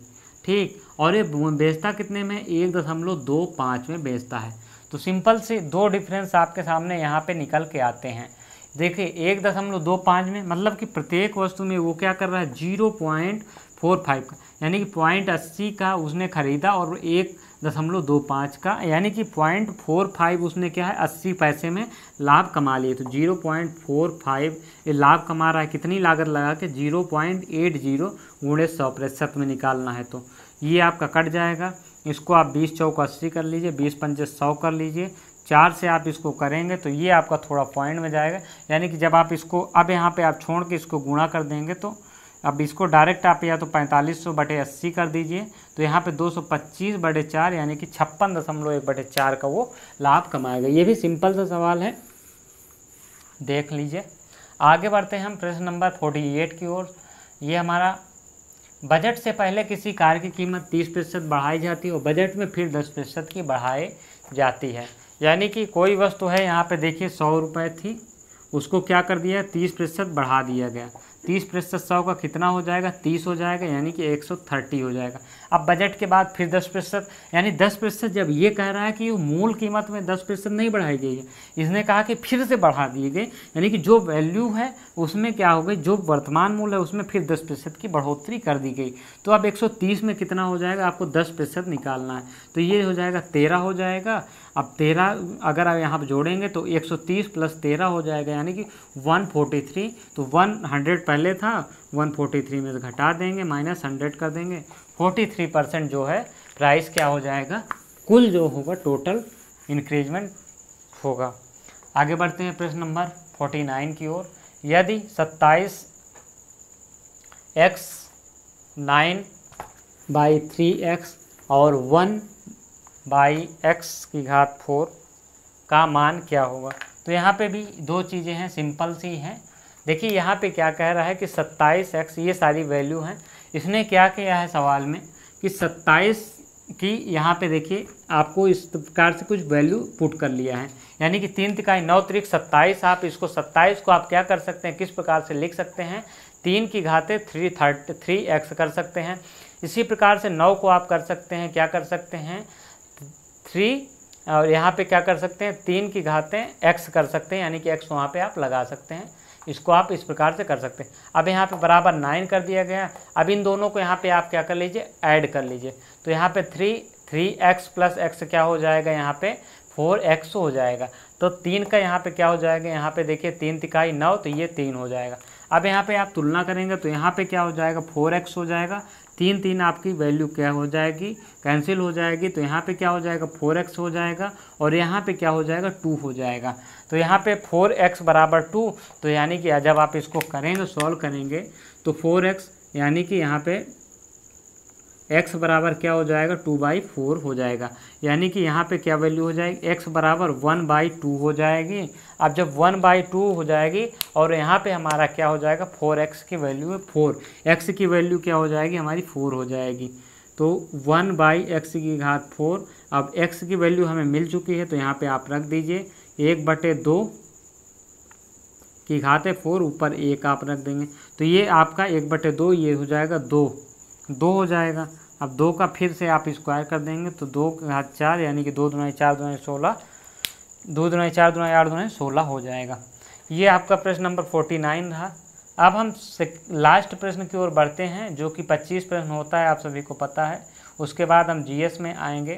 ठीक और ये बेचता कितने में एक दशमलव दो पाँच में बेचता है तो सिंपल से दो डिफरेंस आपके सामने यहाँ पे निकल के आते हैं देखिए एक दशमलव दो पाँच में मतलब कि प्रत्येक वस्तु में वो क्या कर रहा है जीरो पॉइंट फोर फाइव का यानी कि पॉइंट अस्सी का उसने ख़रीदा और एक दशमलव दो पाँच का यानी कि पॉइंट फोर फाइव उसने क्या है अस्सी पैसे में लाभ कमा लिए तो जीरो पॉइंट फोर फाइव ये लाभ कमा रहा है कितनी लागत लगा के जीरो पॉइंट एट जीरो गुणे सौ प्रतिशत में निकालना है तो ये आपका कट जाएगा इसको आप बीस चौक अस्सी कर लीजिए बीस पंचे सौ कर लीजिए चार से आप इसको करेंगे तो ये आपका थोड़ा पॉइंट में जाएगा यानी कि जब आप इसको अब यहाँ पे आप छोड़ के इसको गुणा कर देंगे तो अब इसको डायरेक्ट आप या तो पैंतालीस सौ बटे अस्सी कर दीजिए तो यहाँ पे 225 बटे चार यानी कि छप्पन दशमलव एक बटे चार का वो लाभ कमाएगा ये भी सिंपल सा सवाल है देख लीजिए आगे बढ़ते हैं हम प्रश्न नंबर फोर्टी एट की ओर ये हमारा बजट से पहले किसी कार की कीमत तीस प्रतिशत बढ़ाई जाती है और बजट में फिर दस प्रतिशत की बढ़ाई जाती है यानी कि कोई वस्तु है यहाँ पे देखिए सौ रुपये थी उसको क्या कर दिया है तीस प्रतिशत बढ़ा दिया गया तीस प्रतिशत सौ का कितना हो जाएगा तीस हो जाएगा यानी कि एक सौ थर्टी हो जाएगा अब बजट के बाद फिर दस प्रतिशत यानी दस प्रतिशत जब ये कह रहा है कि मूल कीमत में दस प्रतिशत नहीं बढ़ाई गई है इसने कहा कि फिर से बढ़ा दिए गए यानी कि जो वैल्यू है उसमें क्या हो गई जो वर्तमान मूल है उसमें फिर दस प्रतिशत की बढ़ोतरी कर दी गई तो अब एक सौ तीस में कितना हो जाएगा आपको दस प्रतिशत निकालना है तो ये हो जाएगा तेरह हो जाएगा अब तेरह अगर आप यहाँ पर जोड़ेंगे तो 130 प्लस तेरह हो जाएगा यानी कि 143 तो 100 पहले था 143 में से में घटा देंगे माइनस हंड्रेड कर देंगे 43 परसेंट जो है प्राइस क्या हो जाएगा कुल जो होगा टोटल इंक्रीजमेंट होगा आगे बढ़ते हैं प्रश्न नंबर 49 की ओर यदि 27 x nine by three x और वन बाई एक्स की घात फोर का मान क्या होगा तो यहाँ पे भी दो चीज़ें हैं सिंपल सी हैं देखिए यहाँ पे क्या कह रहा है कि सत्ताईस एक्स ये सारी वैल्यू हैं इसने क्या किया है सवाल में कि सत्ताईस की यहाँ पे देखिए आपको इस प्रकार से कुछ वैल्यू पुट कर लिया है यानी कि तीन तिकाई नौ त्रिक सत्ताईस आप इसको सत्ताईस को आप क्या कर सकते हैं किस प्रकार से लिख सकते हैं तीन की घाते थ्री थर्ट थ्री एक्स कर सकते हैं इसी प्रकार से नौ को आप कर सकते हैं क्या कर सकते हैं थ्री और यहाँ पे क्या कर सकते हैं तीन की घातें एक्स कर सकते हैं यानी कि एक्स वहाँ पे आप लगा सकते हैं इसको आप इस प्रकार से कर सकते हैं अब यहाँ पे बराबर नाइन कर दिया गया अब इन दोनों को यहाँ पे आप क्या कर लीजिए ऐड कर लीजिए तो यहाँ पे three three x plus x क्या हो जाएगा यहाँ पे फोर एक्स हो जाएगा तो तीन का यहाँ पे क्या हो जाएगा यहाँ पे देखिए तीन तिकाई नौ तो ये तीन हो जाएगा अब यहाँ पे आप तुलना करेंगे तो यहाँ पे क्या हो जाएगा फोर एक्स हो जाएगा तीन तीन आपकी वैल्यू क्या हो जाएगी कैंसिल हो जाएगी तो यहाँ पे क्या हो जाएगा फोर एक्स हो जाएगा और यहाँ पे क्या हो जाएगा टू हो जाएगा तो यहाँ पे फोर एक्स बराबर टू तो यानी कि जब आप इसको करेंगे सॉल्व करेंगे तो फोर एक्स यानी कि यहाँ पर एक्स बराबर क्या हो जाएगा टू बाई फोर हो जाएगा यानी कि यहाँ पे क्या वैल्यू हो जाएगी एक्स बराबर वन बाई टू हो जाएगी अब जब वन बाई टू हो जाएगी और यहाँ पे हमारा क्या हो जाएगा फोर एक्स की वैल्यू है फोर एक्स की वैल्यू क्या हो जाएगी हमारी फोर हो जाएगी तो वन बाई एक्स की घात फोर अब एक्स की वैल्यू हमें मिल चुकी है तो यहाँ पर आप रख दीजिए एक बटे दो की घात है फोर ऊपर एक आप रख देंगे तो ये आपका एक बटे दो ये हो जाएगा दो दो हो जाएगा अब दो का फिर से आप स्क्वायर कर देंगे तो दो हाथ चार यानी कि दो दुनाई चार दुनाई सोलह दो दुनाई चार दुनाई आठ दुनाई सोलह हो जाएगा ये आपका प्रश्न नंबर फोर्टी नाइन रहा अब हम लास्ट प्रश्न की ओर बढ़ते हैं जो कि पच्चीस प्रश्न होता है आप सभी को पता है उसके बाद हम जी में आएंगे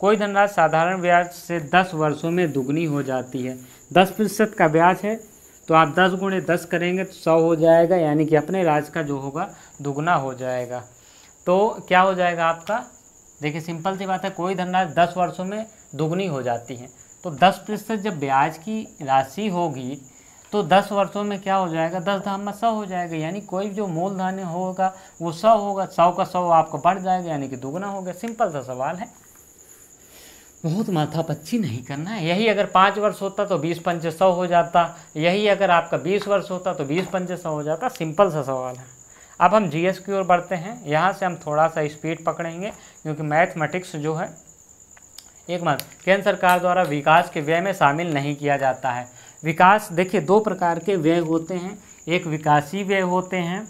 कोई धनराशि साधारण ब्याज से दस वर्षों में दुगनी हो जाती है दस प्रतिशत का ब्याज है तो आप दस गुणे दस करेंगे तो सौ हो जाएगा यानी कि अपने राज का जो होगा दुगना हो जाएगा तो क्या हो जाएगा आपका देखिए सिंपल सी बात है कोई धनराशि दस वर्षों में दोगुनी हो जाती है तो दस प्रतिशत जब ब्याज की राशि होगी तो दस वर्षों में क्या हो जाएगा दस धाम में सौ हो जाएगा यानी कोई जो मूलधन होगा वो सौ होगा सौ का सौ आपका बढ़ जाएगा यानी कि दोगुना हो गया सिंपल सा सवाल है बहुत माथा पच्ची नहीं करना है यही अगर पाँच वर्ष होता तो बीस पंच सौ हो जाता यही अगर आपका बीस वर्ष होता तो बीस पंच सौ हो जाता सिंपल सा सवाल है अब हम जीएस की ओर बढ़ते हैं यहाँ से हम थोड़ा सा स्पीड पकड़ेंगे क्योंकि मैथमेटिक्स जो है एक मत केंद्र सरकार द्वारा विकास के व्यय में शामिल नहीं किया जाता है विकास देखिए दो प्रकार के व्यय होते हैं एक विकासी व्यय होते हैं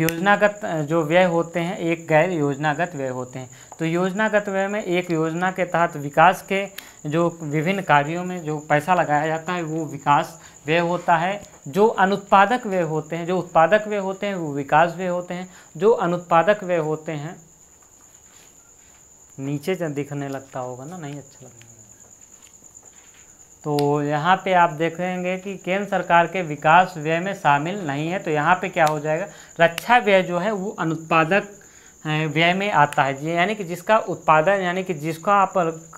योजनागत जो व्यय होते हैं एक गैर योजनागत व्यय होते हैं तो योजनागत व्यय में एक योजना के तहत विकास के जो विभिन्न कार्यों में जो पैसा लगाया जाता है वो विकास व्यय होता है जो अनुत्पादक व्यय होते हैं जो उत्पादक व्यय होते हैं वो विकास व्यय होते हैं जो अनुत्पादक व्यय होते हैं नीचे दिखने लगता होगा ना नहीं अच्छा लगता तो यहाँ पे आप देखेंगे कि केंद्र सरकार के विकास व्यय में शामिल नहीं है तो यहाँ पे क्या हो जाएगा रक्षा व्यय जो है वो अनुत्पादक व्यय में आता है यानी कि जिसका उत्पादन यानी कि जिसको आप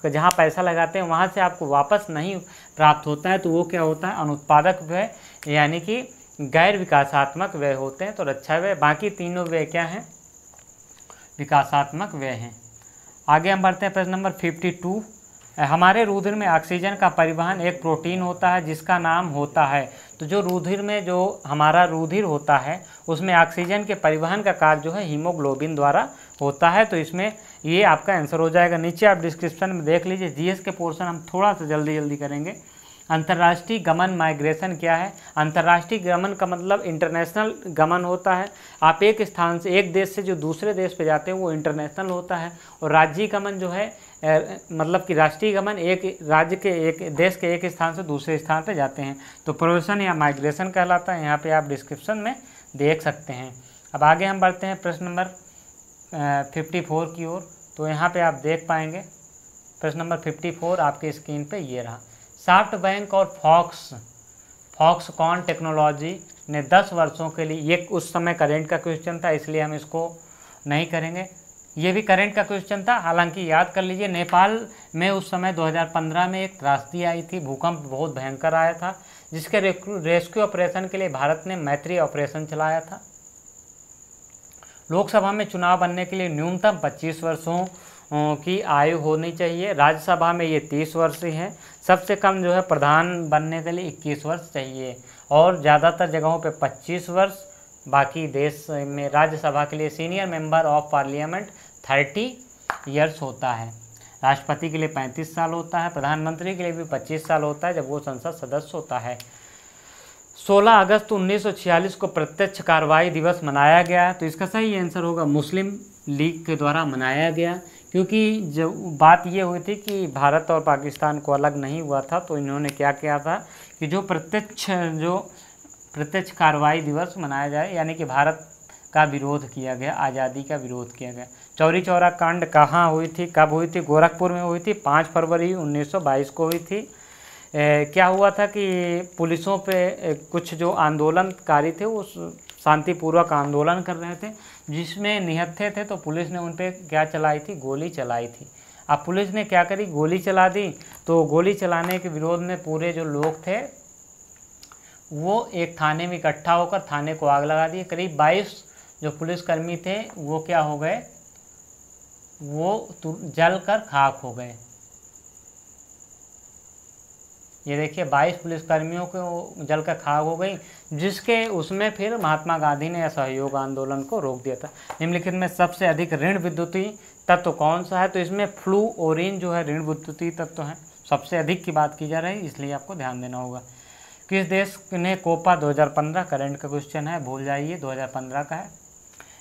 जहाँ पैसा लगाते हैं वहाँ से आपको वापस नहीं प्राप्त होता है तो वो क्या होता है अनुत्पादक व्यय यानी कि गैर विकासात्मक व्यय होते हैं तो रक्षा व्यय बाकी तीनों व्यय क्या हैं विकासात्मक व्यय हैं आगे हम बढ़ते हैं प्रश्न नंबर फिफ्टी टू हमारे रुद्र में ऑक्सीजन का परिवहन एक प्रोटीन होता है जिसका नाम होता है तो जो रुधिर में जो हमारा रुधिर होता है उसमें ऑक्सीजन के परिवहन का कार्य जो है हीमोग्लोबिन द्वारा होता है तो इसमें ये आपका आंसर हो जाएगा नीचे आप डिस्क्रिप्शन में देख लीजिए जीएस के पोर्शन हम थोड़ा सा जल्दी जल्दी करेंगे अंतर्राष्ट्रीय गमन माइग्रेशन क्या है अंतर्राष्ट्रीय गमन का मतलब इंटरनेशनल गमन होता है आप एक स्थान से एक देश से जो दूसरे देश पे जाते हैं वो इंटरनेशनल होता है और राज्य गमन जो है मतलब कि राष्ट्रीय गमन एक राज्य के एक देश के एक स्थान से दूसरे स्थान पर जाते हैं तो प्रोवेशन या माइग्रेशन कहलाता है यहाँ पर आप डिस्क्रिप्शन में देख सकते हैं अब आगे हम बढ़ते हैं प्रश्न नंबर फिफ्टी फोर की ओर तो यहाँ पे आप देख पाएंगे प्रश्न नंबर फिफ्टी फोर आपके स्क्रीन पे ये रहा साफ्ट बैंक और फॉक्स फॉक्स कॉन टेक्नोलॉजी ने दस वर्षों के लिए ये उस समय करेंट का क्वेश्चन था इसलिए हम इसको नहीं करेंगे ये भी करंट का क्वेश्चन था हालांकि याद कर लीजिए नेपाल में उस समय 2015 में एक त्रासदी आई थी भूकंप बहुत भयंकर आया था जिसके रेस्क्यू ऑपरेशन के लिए भारत ने मैत्री ऑपरेशन चलाया था लोकसभा में चुनाव बनने के लिए न्यूनतम 25 वर्षों की आयु होनी चाहिए राज्यसभा में ये 30 वर्ष ही है सबसे कम जो है प्रधान बनने के लिए 21 वर्ष चाहिए और ज़्यादातर जगहों पे 25 वर्ष बाकी देश में राज्यसभा के लिए senior member of parliament thirty years होता है राष्ट्रपति के लिए पैंतीस साल होता है प्रधानमंत्री के लिए भी पच्चीस साल होता है जब वो संसद सदस्य होता है 16 अगस्त 1946 को प्रत्यक्ष कार्रवाई दिवस मनाया गया तो इसका सही आंसर होगा मुस्लिम लीग के द्वारा मनाया गया क्योंकि जब बात ये हुई थी कि भारत और पाकिस्तान को अलग नहीं हुआ था तो इन्होंने क्या किया था कि जो प्रत्यक्ष जो प्रत्यक्ष कार्रवाई दिवस मनाया जाए यानी कि भारत का विरोध किया गया आज़ादी का विरोध किया गया चौरी चौरा कांड कहाँ हुई थी कब हुई थी गोरखपुर में हुई थी पाँच फरवरी 1922 को हुई थी ए, क्या हुआ था कि पुलिसों पे कुछ जो आंदोलनकारी थे वो शांतिपूर्वक आंदोलन कर रहे थे जिसमें निहत्थे थे तो पुलिस ने उन पर क्या चलाई थी गोली चलाई थी अब पुलिस ने क्या करी गोली चला दी तो गोली चलाने के विरोध में पूरे जो लोग थे वो एक थाने में इकट्ठा होकर थाने को आग लगा दी करीब 22 जो पुलिसकर्मी थे वो क्या हो गए वो जल कर खाक हो गए ये देखिए 22 पुलिसकर्मियों को जल कर खाक हो गई जिसके उसमें फिर महात्मा गांधी ने असहयोग आंदोलन को रोक दिया था निम्नलिखित में सबसे अधिक ऋण विद्युती तत्व तो कौन सा है तो इसमें फ्लू ओरिन जो है ऋण विद्युती तत्व तो है सबसे अधिक की बात की जा रही है इसलिए आपको ध्यान देना होगा किस देश ने कोपा 2015 करंट का क्वेश्चन है भूल जाइए 2015 का है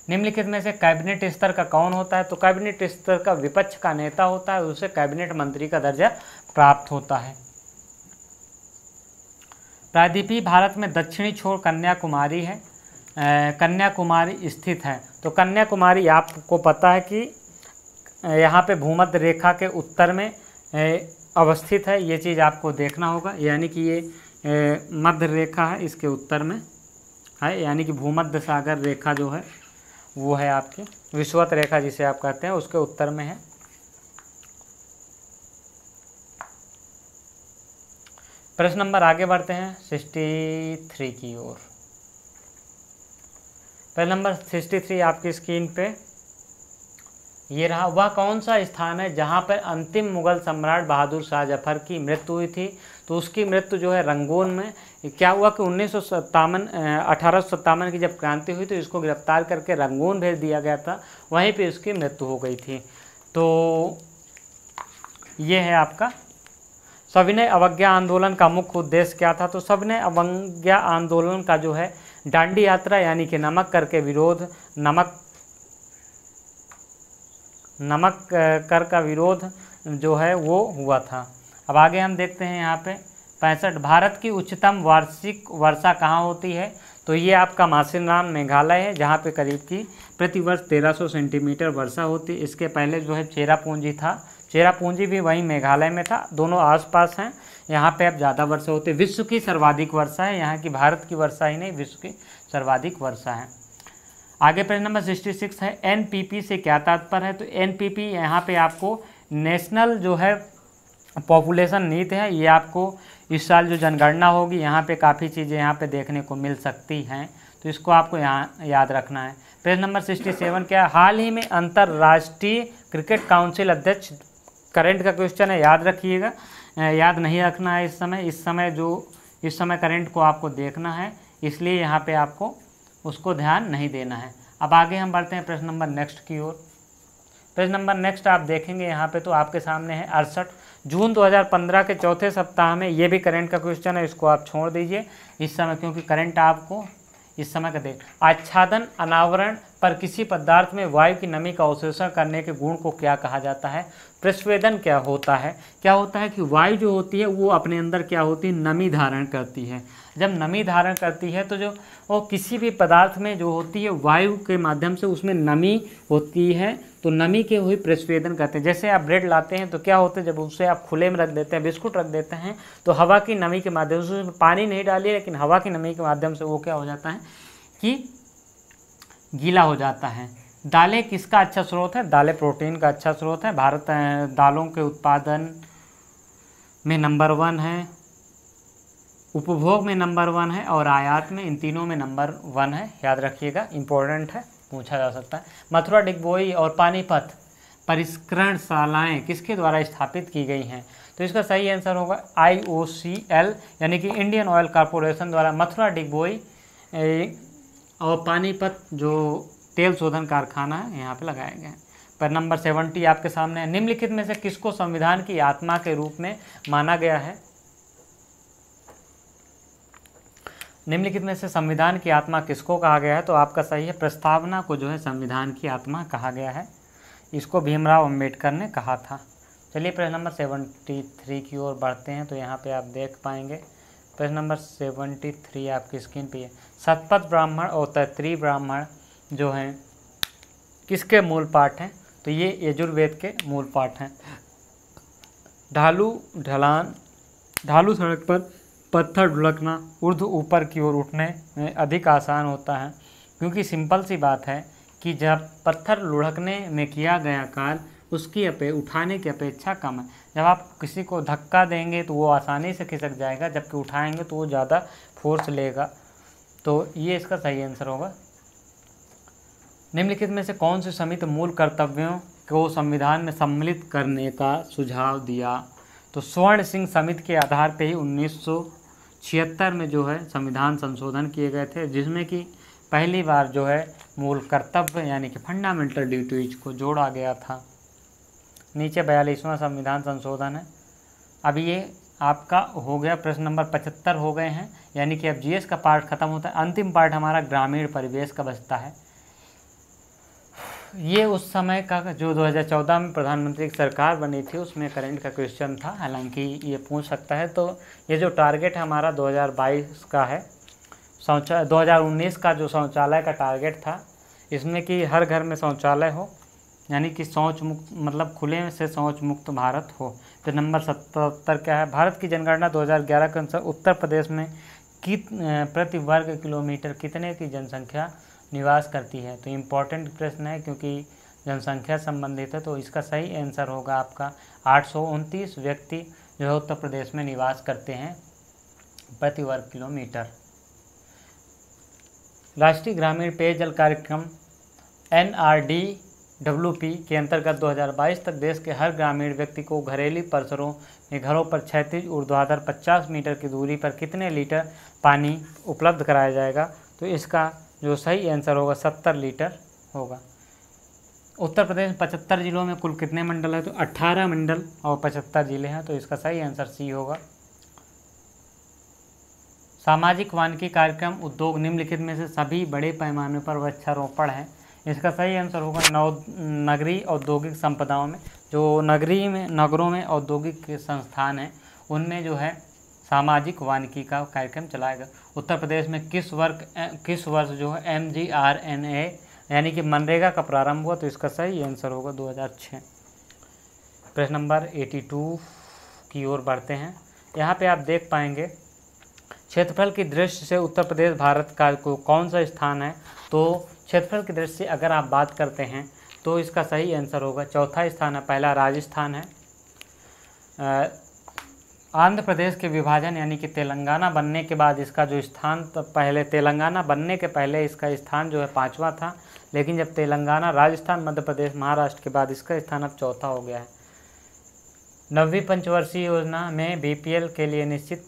निम्नलिखित में से कैबिनेट स्तर का कौन होता है तो कैबिनेट स्तर का विपक्ष का नेता होता है उसे कैबिनेट मंत्री का दर्जा प्राप्त होता है प्रादीपी भारत में दक्षिणी छोर कन्याकुमारी है कन्याकुमारी स्थित है तो कन्याकुमारी आपको पता है कि यहाँ पे भूमध्य रेखा के उत्तर में अवस्थित है ये चीज़ आपको देखना होगा यानी कि ये मध्य रेखा है इसके उत्तर में है यानी कि भूमध्य सागर रेखा जो है वो है आपकी विश्वत रेखा जिसे आप कहते हैं उसके उत्तर में है प्रश्न नंबर आगे बढ़ते हैं सिक्सटी थ्री की ओर प्रश्न नंबर सिक्सटी थ्री आपकी स्क्रीन पे ये रहा वह कौन सा स्थान है जहाँ पर अंतिम मुगल सम्राट बहादुर शाह जफर की मृत्यु हुई थी तो उसकी मृत्यु जो है रंगून में क्या हुआ कि उन्नीस सौ सत्तावन की जब क्रांति हुई तो इसको गिरफ्तार करके रंगून भेज दिया गया था वहीं पे उसकी मृत्यु हो गई थी तो ये है आपका सविनय अवज्ञा आंदोलन का मुख्य उद्देश्य क्या था तो सविनय अवज्ञा आंदोलन का जो है डांडी यात्रा यानी कि नमक करके विरोध नमक नमक कर का विरोध जो है वो हुआ था अब आगे हम देखते हैं यहाँ पे पैंसठ भारत की उच्चतम वार्षिक वर्षा कहाँ होती है तो ये आपका मासिनराम मेघालय है जहाँ पे करीब की प्रतिवर्ष 1300 सेंटीमीटर वर्षा होती इसके पहले जो है चेरापूंजी था चेरापूंजी भी वहीं मेघालय में था दोनों आसपास हैं यहाँ पे अब ज़्यादा वर्षा होती है विश्व की सर्वाधिक वर्षा है यहाँ की भारत की वर्षा ही नहीं विश्व की सर्वाधिक वर्षा है आगे प्रश्न नंबर सिक्सटी सिक्स है एनपीपी से क्या तात्पर्य है तो एनपीपी पी यहाँ पर आपको नेशनल जो है पॉपुलेशन नीति है ये आपको इस साल जो जनगणना होगी यहाँ पे काफ़ी चीज़ें यहाँ पे देखने को मिल सकती हैं तो इसको आपको यहाँ याद रखना है प्रश्न नंबर सिक्सटी सेवन क्या हाल ही में अंतर्राष्ट्रीय क्रिकेट काउंसिल अध्यक्ष करंट का क्वेश्चन है याद रखिएगा याद नहीं रखना है इस समय इस समय जो इस समय करंट को आपको देखना है इसलिए यहाँ पे आपको उसको ध्यान नहीं देना है अब आगे हम बढ़ते हैं प्रश्न नंबर नेक्स्ट की ओर प्रश्न नंबर नेक्स्ट आप देखेंगे यहाँ पे तो आपके सामने है अड़सठ जून 2015 के चौथे सप्ताह में ये भी करंट का क्वेश्चन है इसको आप छोड़ दीजिए इस समय क्योंकि करंट आपको इस समय का देख आच्छादन अनावरण पर किसी पदार्थ में वायु की नमी का अवशोषण करने के गुण को क्या कहा जाता है प्रस्वेदन क्या होता है क्या होता है कि वायु जो होती है वो अपने अंदर क्या होती है नमी धारण करती है जब नमी धारण करती है तो जो वो किसी भी पदार्थ में जो होती है वायु के माध्यम से उसमें नमी होती है तो नमी के हुई प्रस्वेदन करते हैं जैसे आप ब्रेड लाते हैं तो क्या होता है जब उसे आप खुले में रख देते हैं बिस्कुट रख देते हैं तो हवा की नमी के माध्यम से उसमें पानी नहीं डालिए लेकिन हवा की नमी के माध्यम से वो क्या हो जाता है कि गीला हो जाता है दालें किसका अच्छा स्रोत है दालें प्रोटीन का अच्छा स्रोत है भारत दालों के उत्पादन में नंबर वन है उपभोग में नंबर वन है और आयात में इन तीनों में नंबर वन है याद रखिएगा इंपॉर्टेंट है पूछा जा सकता है मथुरा डिगबोई और पानीपत परिष्करण शालाएँ किसके द्वारा स्थापित की गई हैं तो इसका सही आंसर होगा आई ओ सी एल यानी कि इंडियन ऑयल कॉरपोरेशन द्वारा मथुरा डिगबोई और पानीपत जो तेल शोधन कारखाना है यहाँ पे लगाए गए हैं पर नंबर सेवेंटी आपके सामने है निम्नलिखित में से किसको संविधान की आत्मा के रूप में माना गया है निम्नलिखित में से संविधान की आत्मा किसको कहा गया है तो आपका सही है प्रस्तावना को जो है संविधान की आत्मा कहा गया है इसको भीमराव अम्बेडकर ने कहा था चलिए प्रश्न नंबर सेवेंटी थ्री की ओर बढ़ते हैं तो यहाँ पे आप देख पाएंगे प्रश्न नंबर सेवेंटी थ्री आपकी स्क्रीन पे है सतपथ ब्राह्मण और तैतरी ब्राह्मण जो हैं किसके मूल पाठ हैं तो ये यजुर्वेद के मूल पाठ हैं ढालू ढलान ढालू सड़क पर पत्थर ढुलकना उर्ध ऊपर की ओर उठने में अधिक आसान होता है क्योंकि सिंपल सी बात है कि जब पत्थर लुढ़कने में किया गया कार्य उसकी अपे उठाने की अपेक्षा कम है जब आप किसी को धक्का देंगे तो वो आसानी से खिसक जाएगा जबकि उठाएंगे तो वो ज़्यादा फोर्स लेगा तो ये इसका सही आंसर होगा निम्नलिखित में से कौन से समित मूल कर्तव्यों को संविधान में सम्मिलित करने का सुझाव दिया तो स्वर्ण सिंह समिति के आधार पर ही उन्नीस छिहत्तर में जो है संविधान संशोधन किए गए थे जिसमें कि पहली बार जो है मूल कर्तव्य यानी कि फंडामेंटल ड्यूटीज को जोड़ा गया था नीचे बयालीसवां संविधान संशोधन है अब ये आपका हो गया प्रश्न नंबर पचहत्तर हो गए हैं यानी कि अब जीएस का पार्ट खत्म होता है अंतिम पार्ट हमारा ग्रामीण परिवेश का बचता है ये उस समय का जो 2014 में प्रधानमंत्री की सरकार बनी थी उसमें करंट का क्वेश्चन था हालांकि ये पूछ सकता है तो ये जो टारगेट हमारा 2022 का है शौचालय 2019 का जो शौचालय का टारगेट था इसमें कि हर घर में शौचालय हो यानी कि शौच मुक्त मतलब खुले से शौच मुक्त भारत हो तो नंबर सतर क्या है भारत की जनगणना 2011 के अनुसार उत्तर प्रदेश में कित प्रति वर्ग किलोमीटर कितने की जनसंख्या निवास करती है तो इम्पोर्टेंट प्रश्न है क्योंकि जनसंख्या संबंधित है तो इसका सही आंसर होगा आपका आठ व्यक्ति जो है उत्तर प्रदेश में निवास करते हैं प्रति वर्ग किलोमीटर राष्ट्रीय ग्रामीण पेयजल कार्यक्रम N R D W P के अंतर्गत 2022 तक देश के हर ग्रामीण व्यक्ति को घरेलू परिसरों में घरों पर क्षैतिज ऊर्ध्वाधर 50 मीटर की दूरी पर कितने लीटर पानी उपलब्ध कराया जाएगा तो इसका जो सही आंसर होगा सत्तर लीटर होगा उत्तर प्रदेश पचहत्तर जिलों में कुल कितने मंडल है तो अट्ठारह मंडल और पचहत्तर जिले हैं तो इसका सही आंसर सी होगा सामाजिक वानिकी कार्यक्रम उद्योग निम्नलिखित में से सभी बड़े पैमाने पर वृक्षारोपण है इसका सही आंसर होगा नौ नगरीय औद्योगिक संपदाओं में जो नगरी में नगरों में औद्योगिक संस्थान हैं उनमें जो है सामाजिक वानिकी का कार्यक्रम चलाएगा उत्तर प्रदेश में किस वर्ग किस वर्ष जो है M G R N A यानी कि मनरेगा का प्रारंभ हुआ तो इसका सही आंसर होगा 2006 प्रश्न नंबर 82 की ओर बढ़ते हैं यहाँ पे आप देख पाएंगे क्षेत्रफल की दृष्टि से उत्तर प्रदेश भारत का कौन सा स्थान है तो क्षेत्रफल की दृष्टि से अगर आप बात करते हैं तो इसका सही आंसर होगा चौथा स्थान है पहला राजस्थान है आंध्र प्रदेश के विभाजन यानी कि तेलंगाना बनने के बाद इसका जो स्थान पहले तेलंगाना बनने के पहले इसका स्थान जो है पाँचवा था लेकिन जब तेलंगाना राजस्थान मध्य प्रदेश महाराष्ट्र के बाद इसका स्थान अब चौथा हो गया है नवी पंचवर्षीय योजना में बीपीएल के लिए निश्चित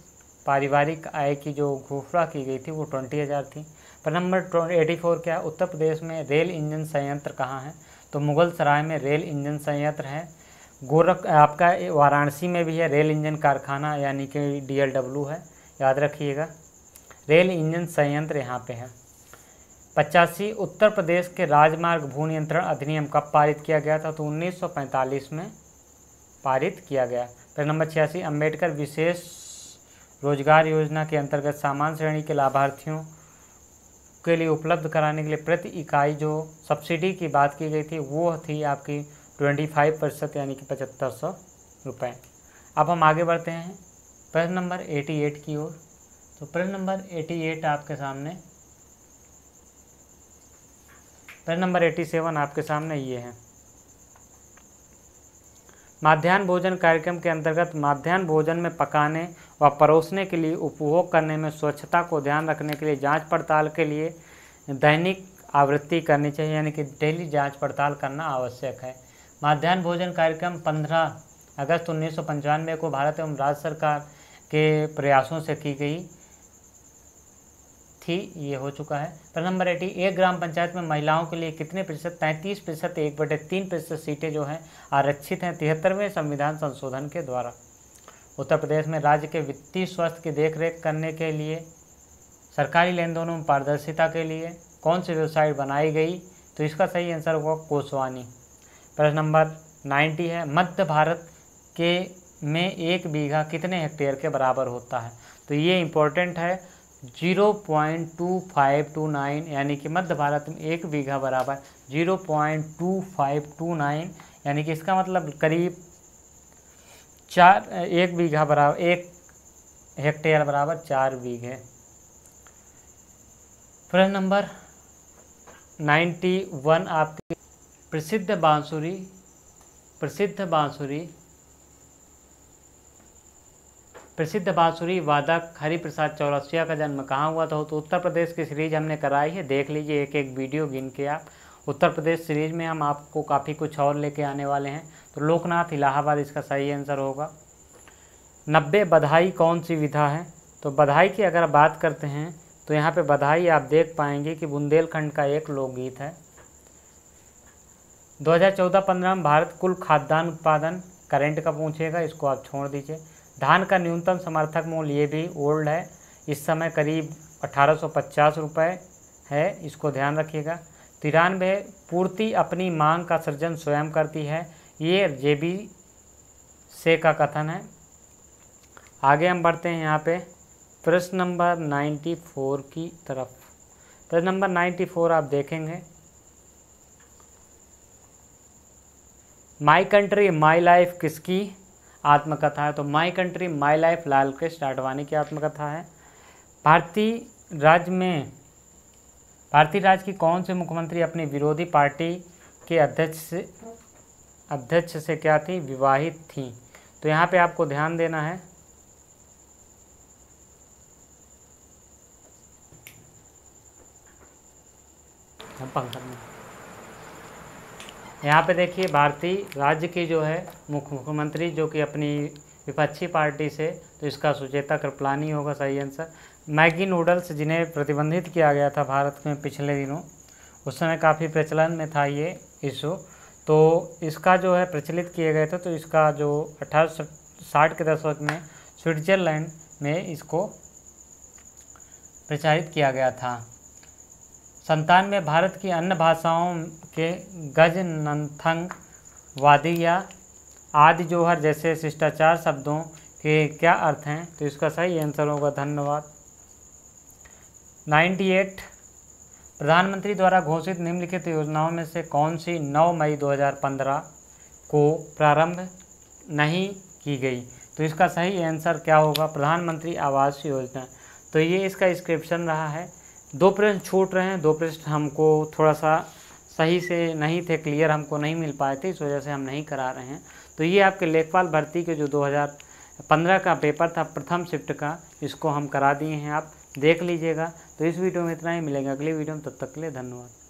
पारिवारिक आय की जो घोषणा की गई थी वो ट्वेंटी हज़ार थी पर नंबर एटी फोर क्या उत्तर प्रदेश में रेल इंजन संयंत्र कहाँ है तो मुगल सराय में रेल इंजन संयंत्र है गोरख आपका वाराणसी में भी है रेल इंजन कारखाना यानी कि डी है याद रखिएगा रेल इंजन संयंत्र यहाँ पे है पचासी उत्तर प्रदेश के राजमार्ग भू नियंत्रण अधिनियम कब पारित किया गया था तो 1945 में पारित किया गया फिर नंबर छियासी अम्बेडकर विशेष रोजगार योजना के अंतर्गत सामान श्रेणी के लाभार्थियों के लिए उपलब्ध कराने के लिए प्रति इकाई जो सब्सिडी की बात की गई थी वो थी आपकी ट्वेंटी फाइव प्रतिशत यानी कि पचहत्तर सौ रुपये अब हम आगे बढ़ते हैं प्रश्न नंबर एटी एट की ओर तो प्रश्न नंबर एटी एट आपके सामने प्रश्न नंबर एटी सेवन आपके सामने ये है माध्यान्ह भोजन कार्यक्रम के अंतर्गत माध्यान्ह भोजन में पकाने व परोसने के लिए उपभोग करने में स्वच्छता को ध्यान रखने के लिए जांच पड़ताल के लिए दैनिक आवृत्ति करनी चाहिए यानी कि डेली जांच पड़ताल करना आवश्यक है माध्यान्ह भोजन कार्यक्रम पंद्रह अगस्त उन्नीस को भारत एवं राज्य सरकार के प्रयासों से की गई थी ये हो चुका है प्रश्न नंबर एटी एक ग्राम पंचायत में महिलाओं के लिए कितने प्रतिशत तैंतीस प्रतिशत एक बटे तीन प्रतिशत सीटें जो हैं आरक्षित हैं तिहत्तरवें संविधान संशोधन के द्वारा उत्तर प्रदेश में राज्य के वित्तीय स्वास्थ्य की देखरेख करने के लिए सरकारी लेन देनों में पारदर्शिता के लिए कौन सी वेबसाइट बनाई गई तो इसका सही आंसर होगा कोसवानी प्रश्न नंबर नाइन्टी है मध्य भारत के में एक बीघा कितने हेक्टेयर के बराबर होता है तो ये इम्पोर्टेंट है zero point two two five nine यानी कि मध्य भारत में एक बीघा बराबर zero point two two five nine यानी कि इसका मतलब करीब चार एक बीघा बराबर एक हेक्टेयर बराबर चार बीघे प्रश्न नंबर नाइन्टी वन आपके प्रसिद्ध बांसुरी प्रसिद्ध बांसुरी प्रसिद्ध बांसुरी वादक हरिप्रसाद चौरसिया का जन्म कहाँ हुआ था तो उत्तर प्रदेश की सीरीज हमने कराई है देख लीजिए एक एक वीडियो गिन के आप उत्तर प्रदेश सीरीज में हम आपको काफ़ी कुछ और लेके आने वाले हैं तो लोकनाथ इलाहाबाद इसका सही आंसर होगा नब्बे बधाई कौन सी विधा है तो बधाई की अगर बात करते हैं तो यहाँ पर बधाई आप देख पाएंगे कि बुंदेलखंड का एक लोकगीत है 2014-15 में भारत कुल खाद्यान्न उत्पादन करेंट का पूछेगा इसको आप छोड़ दीजिए धान का न्यूनतम समर्थक मूल्य ये भी ओल्ड है इस समय करीब अठारह रुपए है इसको ध्यान रखिएगा तिरानवे पूर्ति अपनी मांग का सृजन स्वयं करती है ये जे बी से का कथन है आगे हम बढ़ते हैं यहाँ पे प्रश्न नंबर नाइन्टी फोर की तरफ प्रश्न नंबर नाइन्टी फोर आप देखेंगे माई कंट्री माई लाइफ किसकी आत्मकथा है तो my country my life Lal Krishna Advani की आत्मकथा है भारतीय राज्य में भारतीय राज्य की कौन से मुख्यमंत्री अपनी विरोधी पार्टी के अध्यक्ष से अध्यक्ष से क्या थी विवाहित थी तो यहाँ पे आपको ध्यान देना है पंखा यहाँ पे देखिए भारतीय राज्य की जो है मुख्य मुख्यमंत्री जो कि अपनी विपक्षी पार्टी से तो इसका सुचेता कृपलानी होगा सही आंसर मैगी नूडल्स जिन्हें प्रतिबंधित किया गया था भारत में पिछले दिनों उस समय काफ़ी प्रचलन में था ये इशू तो इसका जो है प्रचलित किए गए थे तो इसका जो अठारह साठ के दशक में स्विट्जरलैंड में इसको प्रचारित किया गया था संतान में भारत की अन्य भाषाओं के गज नंथंग वादी या आदि जोहर जैसे शिष्टाचार शब्दों के क्या अर्थ हैं तो इसका सही आंसर होगा धन्यवाद 98 प्रधानमंत्री द्वारा घोषित निम्नलिखित योजनाओं में से कौन सी 9 मई 2015 को प्रारंभ नहीं की गई तो इसका सही आंसर क्या होगा प्रधानमंत्री आवास योजना तो ये इसका इंस्क्रिप्शन रहा है दो प्रश्न छूट रहे हैं दो प्रश्न हमको थोड़ा सा सही से नहीं थे क्लियर हमको नहीं मिल पाए थे इस वजह से हम नहीं करा रहे हैं तो ये आपके लेखपाल भर्ती के जो 2015 का पेपर था प्रथम शिफ्ट का इसको हम करा दिए हैं आप देख लीजिएगा तो इस वीडियो में इतना ही मिलेगा अगली वीडियो में तब तक के लिए धन्यवाद